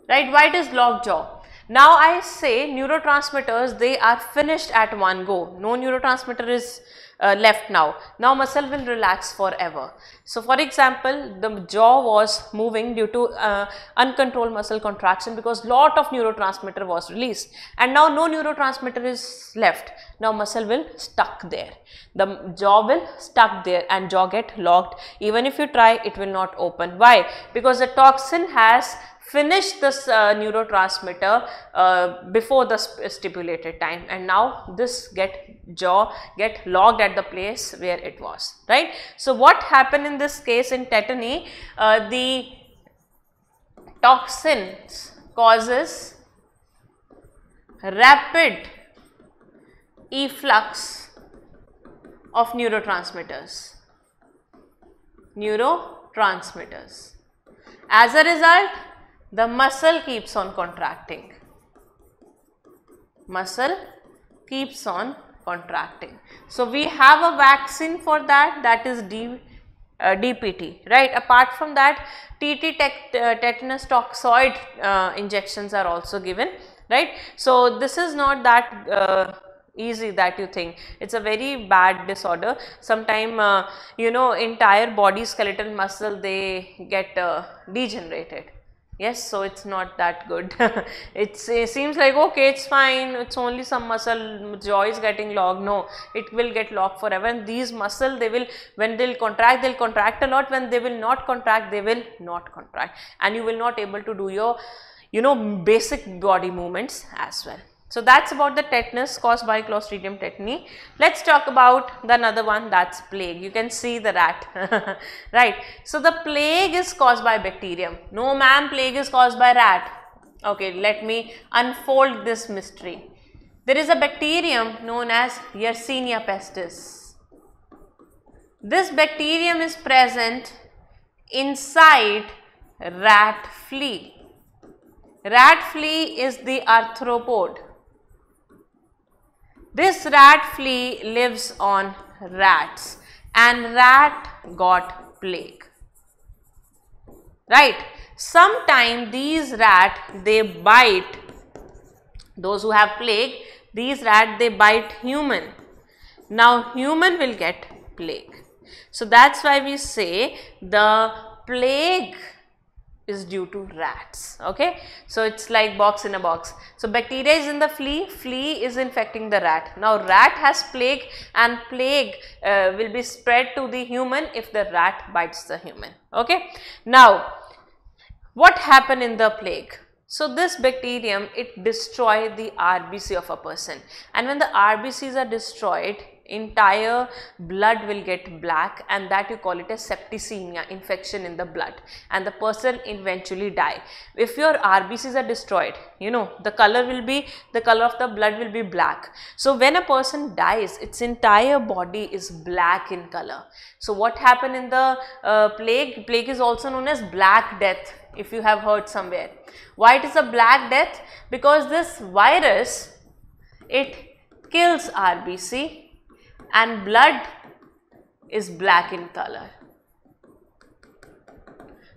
[SPEAKER 1] Right? Why it is locked jaw? Now I say neurotransmitters, they are finished at one go. No neurotransmitter is uh, left now. Now muscle will relax forever. So for example, the jaw was moving due to uh, uncontrolled muscle contraction because lot of neurotransmitter was released and now no neurotransmitter is left. Now muscle will stuck there. The jaw will stuck there and jaw get locked. Even if you try, it will not open. Why? Because the toxin has finish this uh, neurotransmitter uh, before the stipulated time and now this get jaw get logged at the place where it was right. So, what happened in this case in tetany uh, the toxins causes rapid efflux of neurotransmitters neurotransmitters. As a result, the muscle keeps on contracting. Muscle keeps on contracting. So, we have a vaccine for that that is D, uh, DPT right. Apart from that TT uh, tetanus toxoid uh, injections are also given right. So, this is not that uh, easy that you think it's a very bad disorder sometime uh, you know entire body skeletal muscle they get uh, degenerated yes so it's not that good it seems like okay it's fine it's only some muscle jaw is getting locked no it will get locked forever and these muscle they will when they'll contract they'll contract a lot when they will not contract they will not contract and you will not able to do your you know basic body movements as well so that's about the tetanus caused by Clostridium tetani. Let's talk about the another one that's plague. You can see the rat, right? So the plague is caused by bacterium. No ma'am, plague is caused by rat. Okay, let me unfold this mystery. There is a bacterium known as Yersinia pestis. This bacterium is present inside rat flea. Rat flea is the arthropod. This rat flea lives on rats and rat got plague. Right? Sometime these rat they bite those who have plague these rat they bite human. Now human will get plague. So that's why we say the plague is due to rats okay so it's like box in a box so bacteria is in the flea flea is infecting the rat now rat has plague and plague uh, will be spread to the human if the rat bites the human okay now what happened in the plague so this bacterium it destroy the rbc of a person and when the rbcs are destroyed entire blood will get black and that you call it a septicemia infection in the blood and the person eventually die if your rbcs are destroyed you know the color will be the color of the blood will be black so when a person dies its entire body is black in color so what happened in the uh, plague plague is also known as black death if you have heard somewhere why it is a black death because this virus it kills rbc and blood is black in color.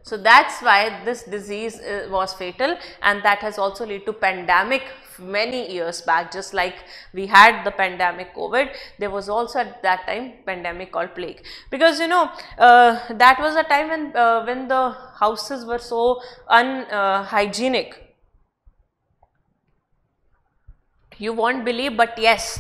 [SPEAKER 1] So that's why this disease uh, was fatal and that has also led to pandemic many years back just like we had the pandemic COVID there was also at that time pandemic called plague because you know uh, that was a time when uh, when the houses were so unhygienic. Uh, you won't believe but yes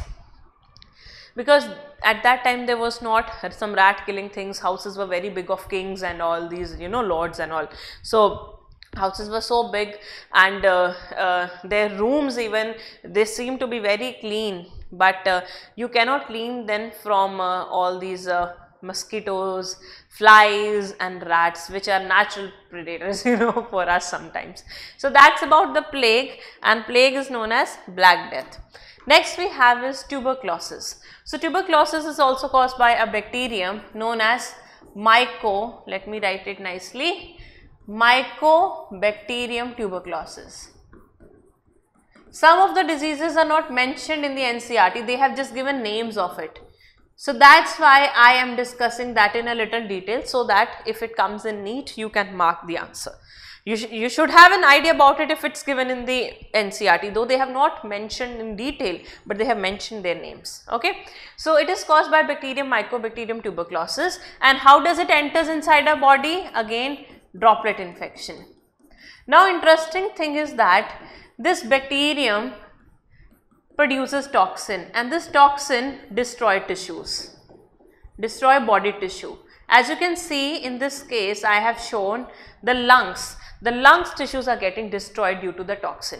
[SPEAKER 1] because at that time there was not some rat killing things houses were very big of kings and all these you know lords and all so houses were so big and uh, uh, their rooms even they seem to be very clean but uh, you cannot clean them from uh, all these uh, mosquitoes flies and rats which are natural predators you know for us sometimes so that's about the plague and plague is known as black death Next we have is tuberculosis. So tuberculosis is also caused by a bacterium known as myco, let me write it nicely, mycobacterium tuberculosis. Some of the diseases are not mentioned in the NCRT, they have just given names of it. So that's why I am discussing that in a little detail so that if it comes in neat, you can mark the answer. You, sh you should have an idea about it if it's given in the NCRT though they have not mentioned in detail but they have mentioned their names okay. So it is caused by bacterium mycobacterium tuberculosis and how does it enters inside our body again droplet infection. Now interesting thing is that this bacterium produces toxin and this toxin destroy tissues, destroy body tissue. As you can see in this case I have shown the lungs the lungs tissues are getting destroyed due to the toxin.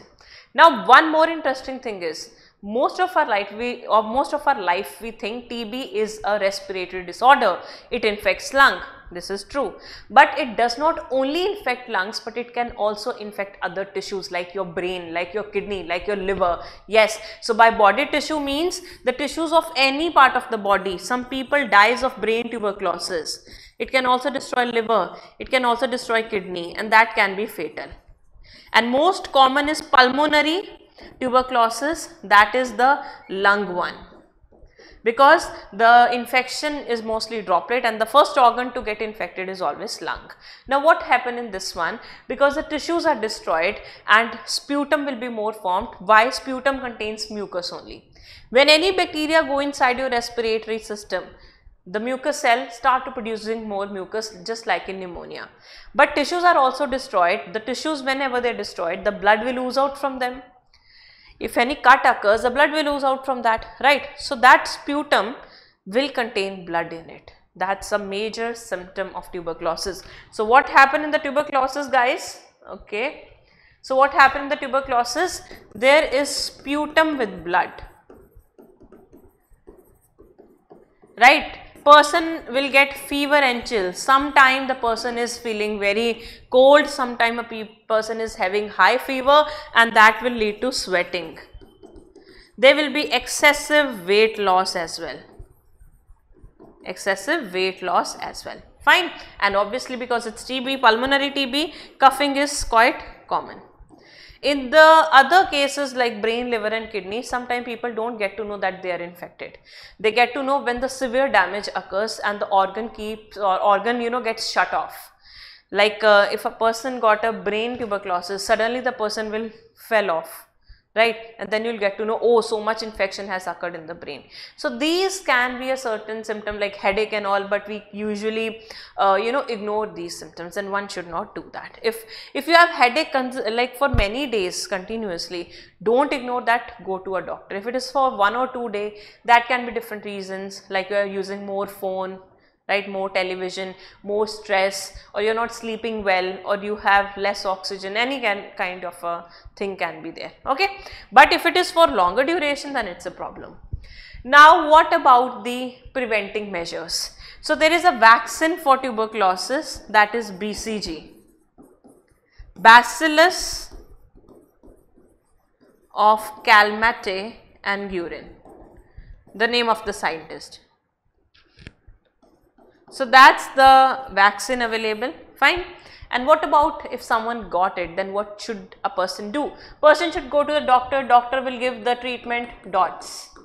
[SPEAKER 1] Now one more interesting thing is most of our life we or most of our life we think TB is a respiratory disorder. It infects lung. This is true. But it does not only infect lungs but it can also infect other tissues like your brain, like your kidney, like your liver. Yes. So by body tissue means the tissues of any part of the body. Some people dies of brain tuberculosis. It can also destroy liver, it can also destroy kidney and that can be fatal. And most common is pulmonary tuberculosis that is the lung one because the infection is mostly droplet and the first organ to get infected is always lung. Now what happened in this one? Because the tissues are destroyed and sputum will be more formed. Why? Sputum contains mucus only. When any bacteria go inside your respiratory system, the mucus cell start to producing more mucus just like in pneumonia. But tissues are also destroyed. The tissues whenever they are destroyed, the blood will ooze out from them. If any cut occurs, the blood will ooze out from that, right. So, that sputum will contain blood in it. That's a major symptom of tuberculosis. So, what happened in the tuberculosis guys? Okay. So, what happened in the tuberculosis? There is sputum with blood, right person will get fever and chill. Sometime the person is feeling very cold, sometime a person is having high fever and that will lead to sweating. There will be excessive weight loss as well. Excessive weight loss as well. Fine. And obviously because it's TB, pulmonary TB, coughing is quite common. In the other cases like brain, liver and kidney, sometimes people don't get to know that they are infected. They get to know when the severe damage occurs and the organ keeps or organ you know gets shut off. Like uh, if a person got a brain tuberculosis, suddenly the person will fell off right and then you'll get to know oh so much infection has occurred in the brain so these can be a certain symptom like headache and all but we usually uh, you know ignore these symptoms and one should not do that if if you have headache like for many days continuously don't ignore that go to a doctor if it is for one or two day that can be different reasons like you are using more phone right more television more stress or you're not sleeping well or you have less oxygen any kind of a thing can be there okay but if it is for longer duration then it's a problem now what about the preventing measures so there is a vaccine for tuberculosis that is bcg bacillus of calmette and urine the name of the scientist so that's the vaccine available, fine. And what about if someone got it, then what should a person do? Person should go to the doctor, doctor will give the treatment dots.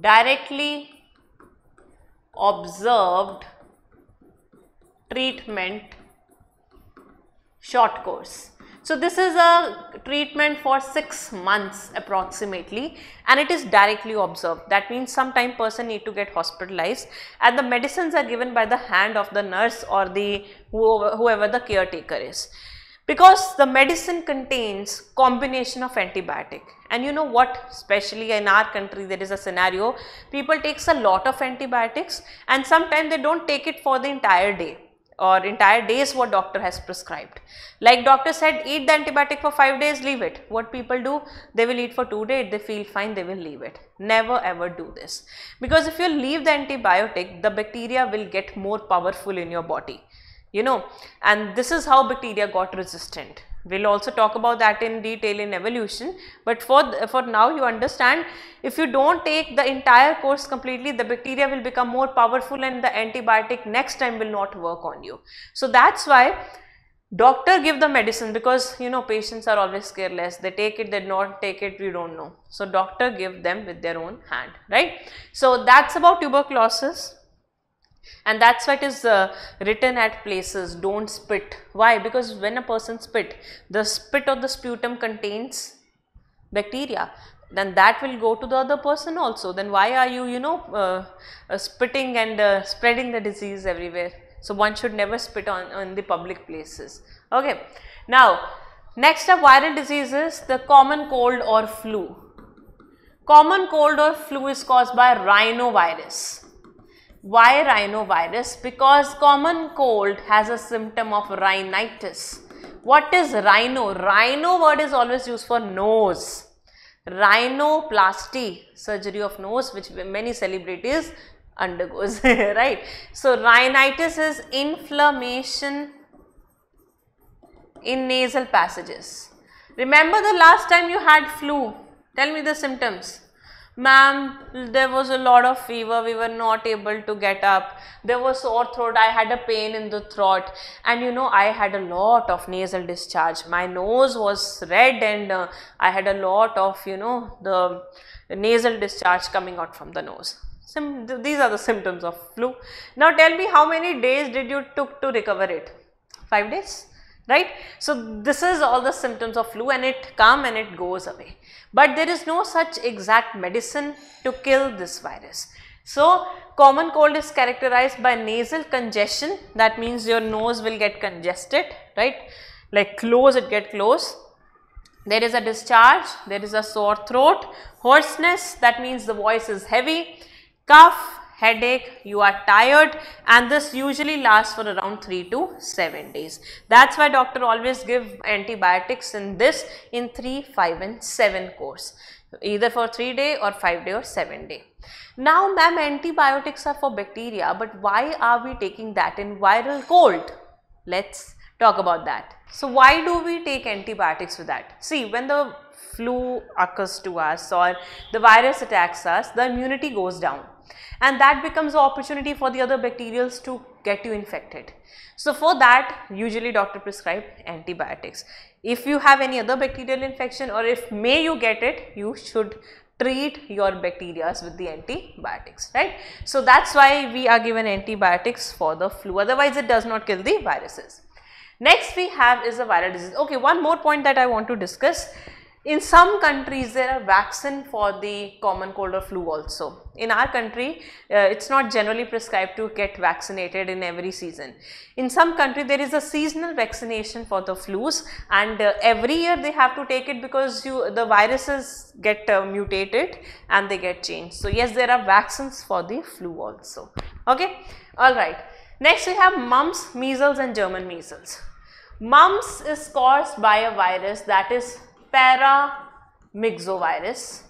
[SPEAKER 1] Directly observed treatment short course. So this is a treatment for 6 months approximately and it is directly observed. That means sometime person need to get hospitalized and the medicines are given by the hand of the nurse or the whoever, whoever the caretaker is. Because the medicine contains combination of antibiotic and you know what especially in our country there is a scenario people takes a lot of antibiotics and sometimes they don't take it for the entire day or entire days what doctor has prescribed. Like doctor said eat the antibiotic for 5 days leave it. What people do they will eat for 2 days they feel fine they will leave it. Never ever do this because if you leave the antibiotic the bacteria will get more powerful in your body you know and this is how bacteria got resistant we will also talk about that in detail in evolution but for, for now you understand if you do not take the entire course completely the bacteria will become more powerful and the antibiotic next time will not work on you. So that is why doctor give the medicine because you know patients are always careless they take it they not take it we do not know. So doctor give them with their own hand right. So that is about tuberculosis and that's why it is uh, written at places don't spit why because when a person spit the spit of the sputum contains bacteria then that will go to the other person also then why are you you know uh, uh, spitting and uh, spreading the disease everywhere so one should never spit on, on the public places okay now next up, viral diseases the common cold or flu common cold or flu is caused by rhinovirus why rhinovirus? Because common cold has a symptom of rhinitis. What is rhino? Rhino word is always used for nose. Rhinoplasty, surgery of nose which many celebrities undergoes, right. So, rhinitis is inflammation in nasal passages. Remember the last time you had flu, tell me the symptoms ma'am there was a lot of fever we were not able to get up there was sore throat i had a pain in the throat and you know i had a lot of nasal discharge my nose was red and uh, i had a lot of you know the nasal discharge coming out from the nose Sim these are the symptoms of flu now tell me how many days did you took to recover it 5 days right. So, this is all the symptoms of flu and it come and it goes away. But there is no such exact medicine to kill this virus. So, common cold is characterized by nasal congestion that means your nose will get congested, right. Like close it get close. There is a discharge, there is a sore throat, hoarseness that means the voice is heavy, cough headache, you are tired and this usually lasts for around 3 to 7 days. That's why doctor always give antibiotics in this in 3, 5 and 7 course either for 3 day or 5 day or 7 day. Now ma'am antibiotics are for bacteria but why are we taking that in viral cold? Let's talk about that. So why do we take antibiotics for that? See when the flu occurs to us or the virus attacks us, the immunity goes down and that becomes an opportunity for the other bacterials to get you infected. So for that usually doctor prescribe antibiotics. If you have any other bacterial infection or if may you get it, you should treat your bacteria with the antibiotics, right. So that's why we are given antibiotics for the flu, otherwise it does not kill the viruses. Next we have is a viral disease. Okay, one more point that I want to discuss in some countries there are vaccine for the common cold or flu also. In our country uh, it is not generally prescribed to get vaccinated in every season. In some country there is a seasonal vaccination for the flus and uh, every year they have to take it because you, the viruses get uh, mutated and they get changed. So yes there are vaccines for the flu also. Okay. Alright. Next we have mumps, measles and German measles. Mumps is caused by a virus that is paramyxovirus.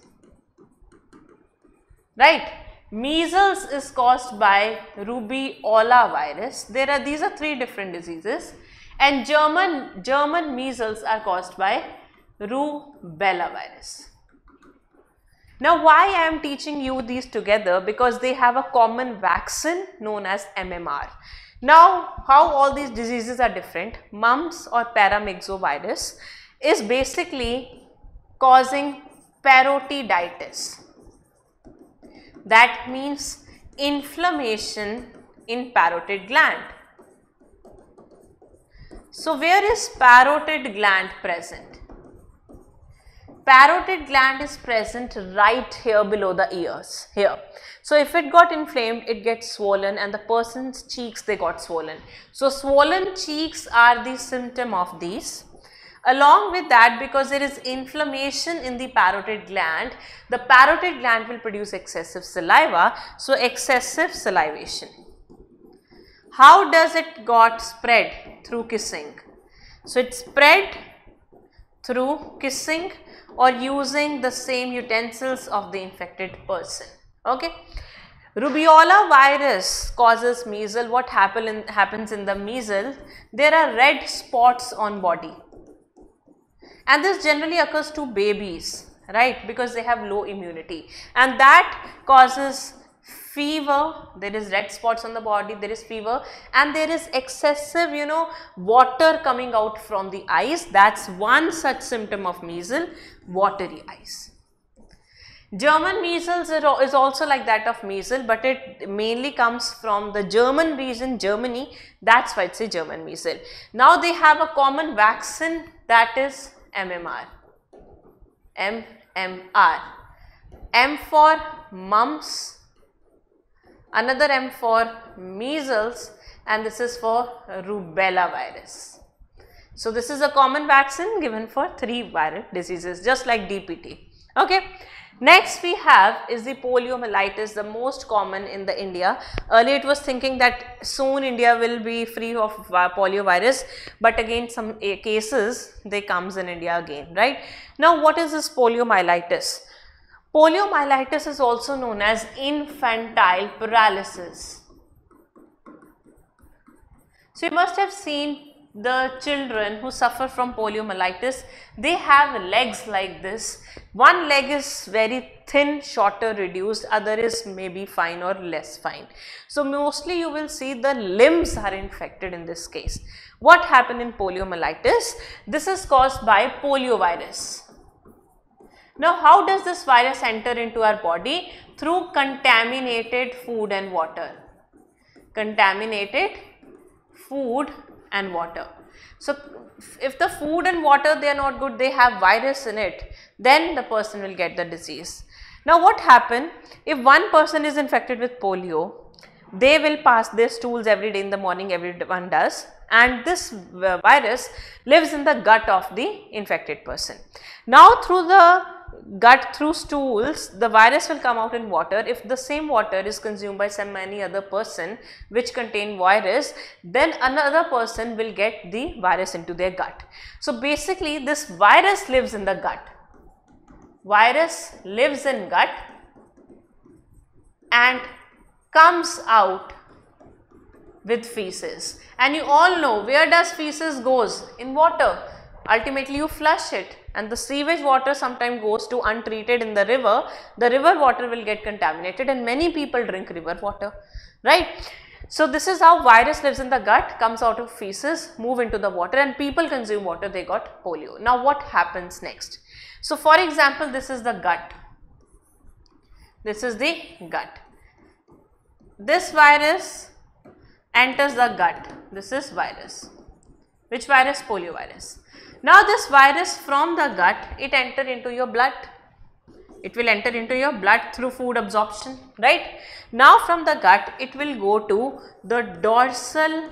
[SPEAKER 1] Right. Measles is caused by rubiola virus. There are these are three different diseases and German German measles are caused by rubella virus. Now why I am teaching you these together because they have a common vaccine known as MMR. Now how all these diseases are different, mumps or paramyxovirus is basically causing parotiditis. That means inflammation in parotid gland. So, where is parotid gland present? Parotid gland is present right here below the ears, here. So, if it got inflamed, it gets swollen and the person's cheeks, they got swollen. So, swollen cheeks are the symptom of these Along with that because there is inflammation in the parotid gland, the parotid gland will produce excessive saliva, so excessive salivation. How does it got spread? Through kissing. So it spread through kissing or using the same utensils of the infected person. Okay. Rubiola virus causes measles. What happen in, happens in the measles? There are red spots on body and this generally occurs to babies right because they have low immunity and that causes fever there is red spots on the body there is fever and there is excessive you know water coming out from the eyes that's one such symptom of measles watery eyes German measles is also like that of measles but it mainly comes from the German region Germany that's why it's a German measles. Now they have a common vaccine that is MMR. MMR. M for mumps, another M for measles and this is for rubella virus. So this is a common vaccine given for three viral diseases just like DPT. Okay. Next we have is the poliomyelitis, the most common in the India. Earlier it was thinking that soon India will be free of poliovirus, but again some eh, cases they comes in India again, right? Now what is this poliomyelitis? Poliomyelitis is also known as infantile paralysis. So you must have seen the children who suffer from poliomyelitis, they have legs like this. One leg is very thin, shorter, reduced, other is maybe fine or less fine. So mostly you will see the limbs are infected in this case. What happened in poliomyelitis? This is caused by poliovirus. Now how does this virus enter into our body? Through contaminated food and water. Contaminated food and water. So, if the food and water they are not good, they have virus in it, then the person will get the disease. Now what happen if one person is infected with polio, they will pass their stools every day in the morning everyone does and this virus lives in the gut of the infected person. Now through the gut through stools, the virus will come out in water. If the same water is consumed by some any other person which contain virus, then another person will get the virus into their gut. So basically this virus lives in the gut. Virus lives in gut and comes out with feces. And you all know where does feces goes? In water. Ultimately you flush it and the sewage water sometimes goes to untreated in the river, the river water will get contaminated and many people drink river water, right. So this is how virus lives in the gut, comes out of feces, move into the water and people consume water, they got polio. Now what happens next? So for example, this is the gut. This is the gut. This virus enters the gut. This is virus. Which virus? Poliovirus. Now this virus from the gut, it enter into your blood. It will enter into your blood through food absorption, right? Now from the gut, it will go to the dorsal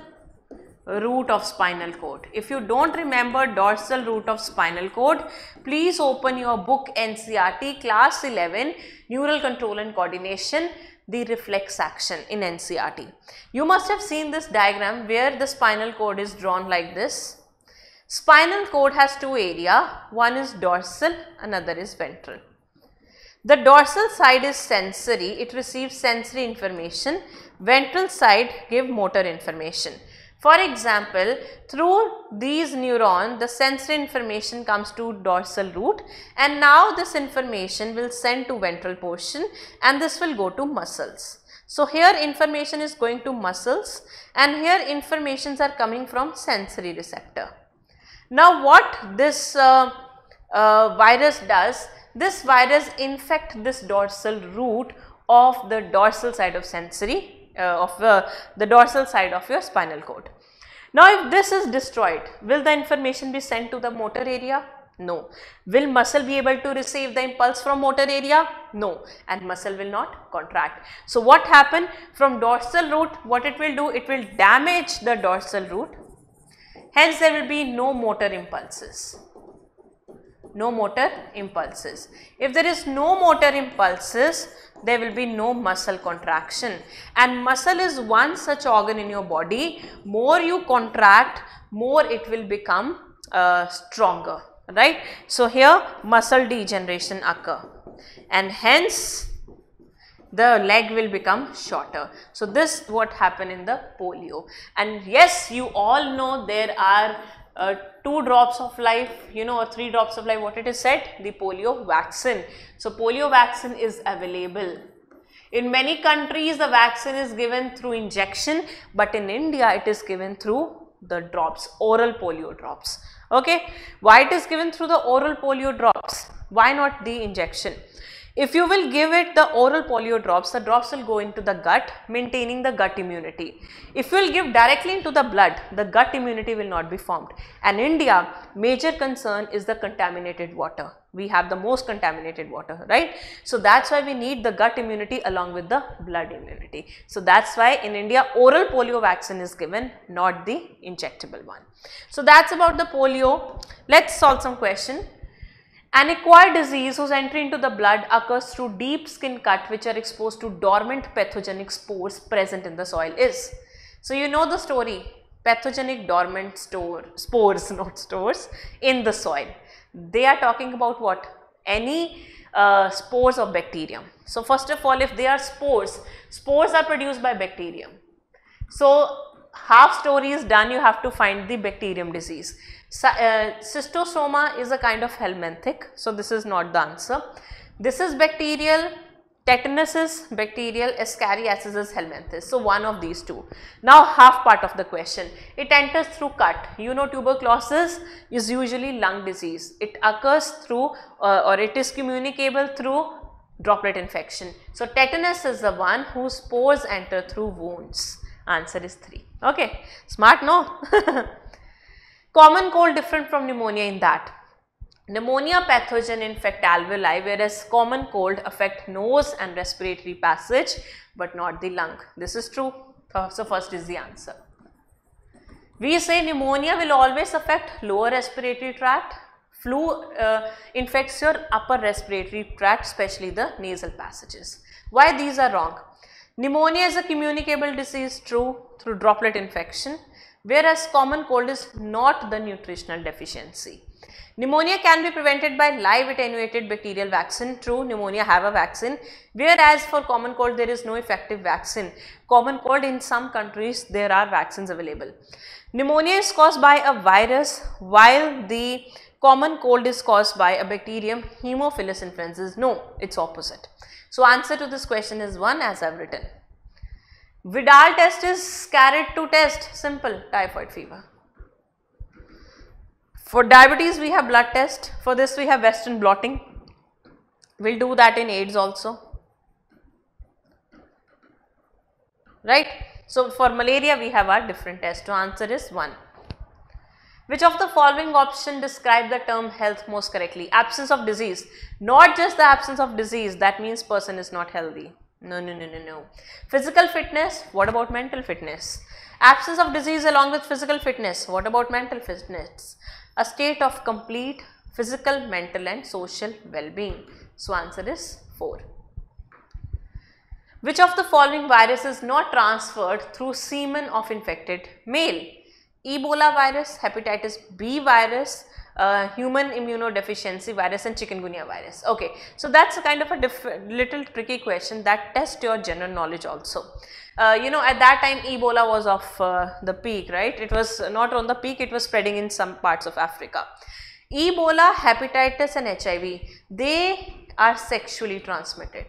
[SPEAKER 1] root of spinal cord. If you don't remember dorsal root of spinal cord, please open your book NCRT class 11 neural control and coordination the reflex action in NCRT. You must have seen this diagram where the spinal cord is drawn like this Spinal cord has two area, one is dorsal, another is ventral. The dorsal side is sensory, it receives sensory information, ventral side give motor information. For example, through these neuron, the sensory information comes to dorsal root and now this information will send to ventral portion and this will go to muscles. So, here information is going to muscles and here informations are coming from sensory receptor. Now what this uh, uh, virus does, this virus infect this dorsal root of the dorsal side of sensory uh, of uh, the dorsal side of your spinal cord. Now if this is destroyed, will the information be sent to the motor area? No. Will muscle be able to receive the impulse from motor area? No. And muscle will not contract. So what happen from dorsal root? What it will do? It will damage the dorsal root Hence, there will be no motor impulses, no motor impulses. If there is no motor impulses, there will be no muscle contraction and muscle is one such organ in your body. More you contract, more it will become uh, stronger, right. So, here muscle degeneration occur and hence the leg will become shorter. So this what happened in the polio. And yes, you all know there are uh, two drops of life, you know, or three drops of life, what it is said? The polio vaccine. So polio vaccine is available. In many countries, the vaccine is given through injection, but in India, it is given through the drops, oral polio drops. Okay, why it is given through the oral polio drops? Why not the injection? If you will give it the oral polio drops, the drops will go into the gut, maintaining the gut immunity. If you will give directly into the blood, the gut immunity will not be formed. And India, major concern is the contaminated water. We have the most contaminated water, right? So that's why we need the gut immunity along with the blood immunity. So that's why in India, oral polio vaccine is given, not the injectable one. So that's about the polio. Let's solve some question. An acquired disease whose entry into the blood occurs through deep skin cut which are exposed to dormant pathogenic spores present in the soil is. So you know the story, pathogenic dormant store, spores, not stores, in the soil. They are talking about what? Any uh, spores of bacterium. So first of all, if they are spores, spores are produced by bacterium. So half story is done, you have to find the bacterium disease. Uh, cystosoma is a kind of helminthic, so this is not the answer. This is bacterial, tetanus is bacterial, ascariasis is helminthic. So one of these two. Now half part of the question. It enters through cut. You know tuberculosis is usually lung disease. It occurs through uh, or it is communicable through droplet infection. So tetanus is the one whose spores enter through wounds. Answer is 3. Okay. Smart no? Common cold different from pneumonia in that. Pneumonia pathogen infect alveoli whereas common cold affect nose and respiratory passage but not the lung. This is true. So first is the answer. We say pneumonia will always affect lower respiratory tract. Flu uh, infects your upper respiratory tract especially the nasal passages. Why these are wrong? Pneumonia is a communicable disease true through droplet infection whereas common cold is not the nutritional deficiency. Pneumonia can be prevented by live attenuated bacterial vaccine. True, pneumonia have a vaccine. Whereas for common cold, there is no effective vaccine. Common cold in some countries, there are vaccines available. Pneumonia is caused by a virus while the common cold is caused by a bacterium. Hemophilus influenza is no, it's opposite. So answer to this question is 1 as I have written. Vidal test is carried to test simple typhoid fever. For diabetes we have blood test, for this we have western blotting. We will do that in AIDS also. Right. So for malaria we have our different test. So answer is 1. Which of the following option describe the term health most correctly? Absence of disease. Not just the absence of disease that means person is not healthy. No, no, no, no, no. Physical fitness, what about mental fitness? Absence of disease along with physical fitness, what about mental fitness? A state of complete physical, mental and social well-being. So answer is 4. Which of the following virus is not transferred through semen of infected male? Ebola virus, hepatitis B virus, uh, human immunodeficiency virus and chikungunya virus. Okay, so that's a kind of a little tricky question that tests your general knowledge also. Uh, you know at that time Ebola was off uh, the peak, right? It was not on the peak, it was spreading in some parts of Africa. Ebola, hepatitis and HIV, they are sexually transmitted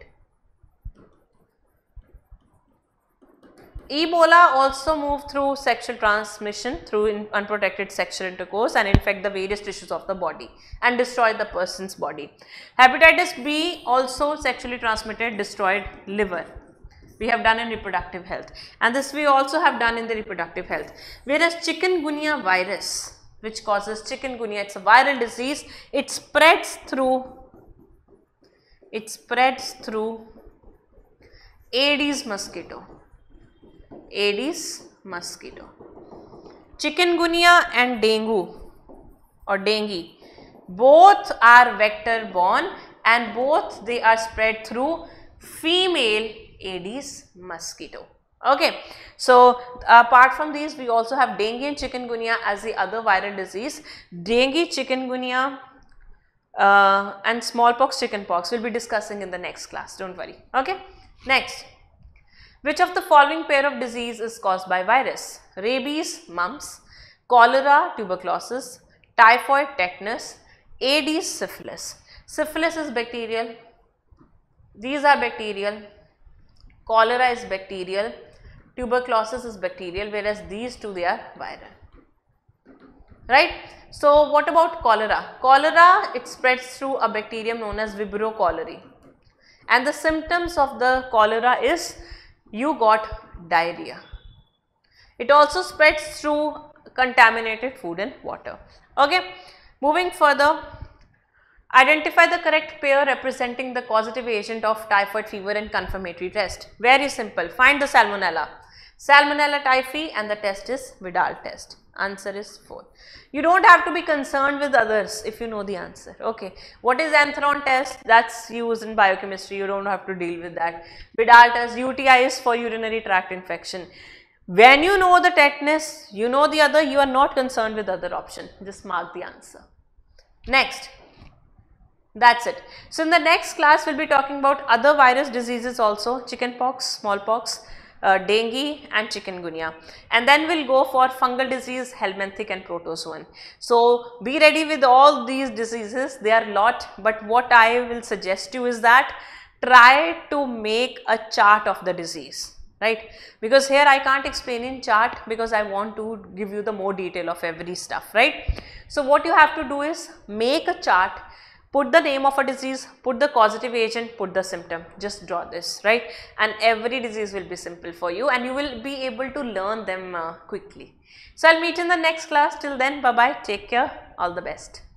[SPEAKER 1] Ebola also move through sexual transmission through unprotected sexual intercourse and infect the various tissues of the body and destroy the person's body. Hepatitis B also sexually transmitted destroyed liver. We have done in reproductive health and this we also have done in the reproductive health. Whereas chikungunya virus which causes chikungunya, it's a viral disease, it spreads through, it spreads through Aedes mosquito Aedes mosquito. Chikungunya and dengue or dengue both are vector borne and both they are spread through female Aedes mosquito. Okay, so apart from these we also have dengue and chikungunya as the other viral disease. Dengue, chikungunya uh, and smallpox, chickenpox we'll be discussing in the next class, don't worry. Okay, next. Which of the following pair of disease is caused by virus? Rabies, mumps, cholera, tuberculosis, typhoid, tetanus, AIDS, syphilis. Syphilis is bacterial. These are bacterial. Cholera is bacterial. Tuberculosis is bacterial whereas these two they are viral. Right. So what about cholera? Cholera it spreads through a bacterium known as Vibrio cholerae and the symptoms of the cholera is you got diarrhea. It also spreads through contaminated food and water. Okay, moving further, identify the correct pair representing the causative agent of typhoid fever and confirmatory test. Very simple, find the salmonella. Salmonella typhi and the test is Vidal test. Answer is 4. You don't have to be concerned with others if you know the answer. Okay. What is anthron test? That's used in biochemistry. You don't have to deal with that. Vidal test, UTI is for urinary tract infection. When you know the tetanus, you know the other, you are not concerned with other option. Just mark the answer. Next. That's it. So, in the next class, we'll be talking about other virus diseases also, chickenpox, smallpox, uh, dengue and chikungunya and then we'll go for fungal disease, helminthic and protozoan. So be ready with all these diseases, they are lot but what I will suggest you is that try to make a chart of the disease right because here I can't explain in chart because I want to give you the more detail of every stuff right. So what you have to do is make a chart put the name of a disease, put the causative agent, put the symptom, just draw this, right? And every disease will be simple for you and you will be able to learn them uh, quickly. So, I will meet in the next class. Till then, bye-bye. Take care. All the best.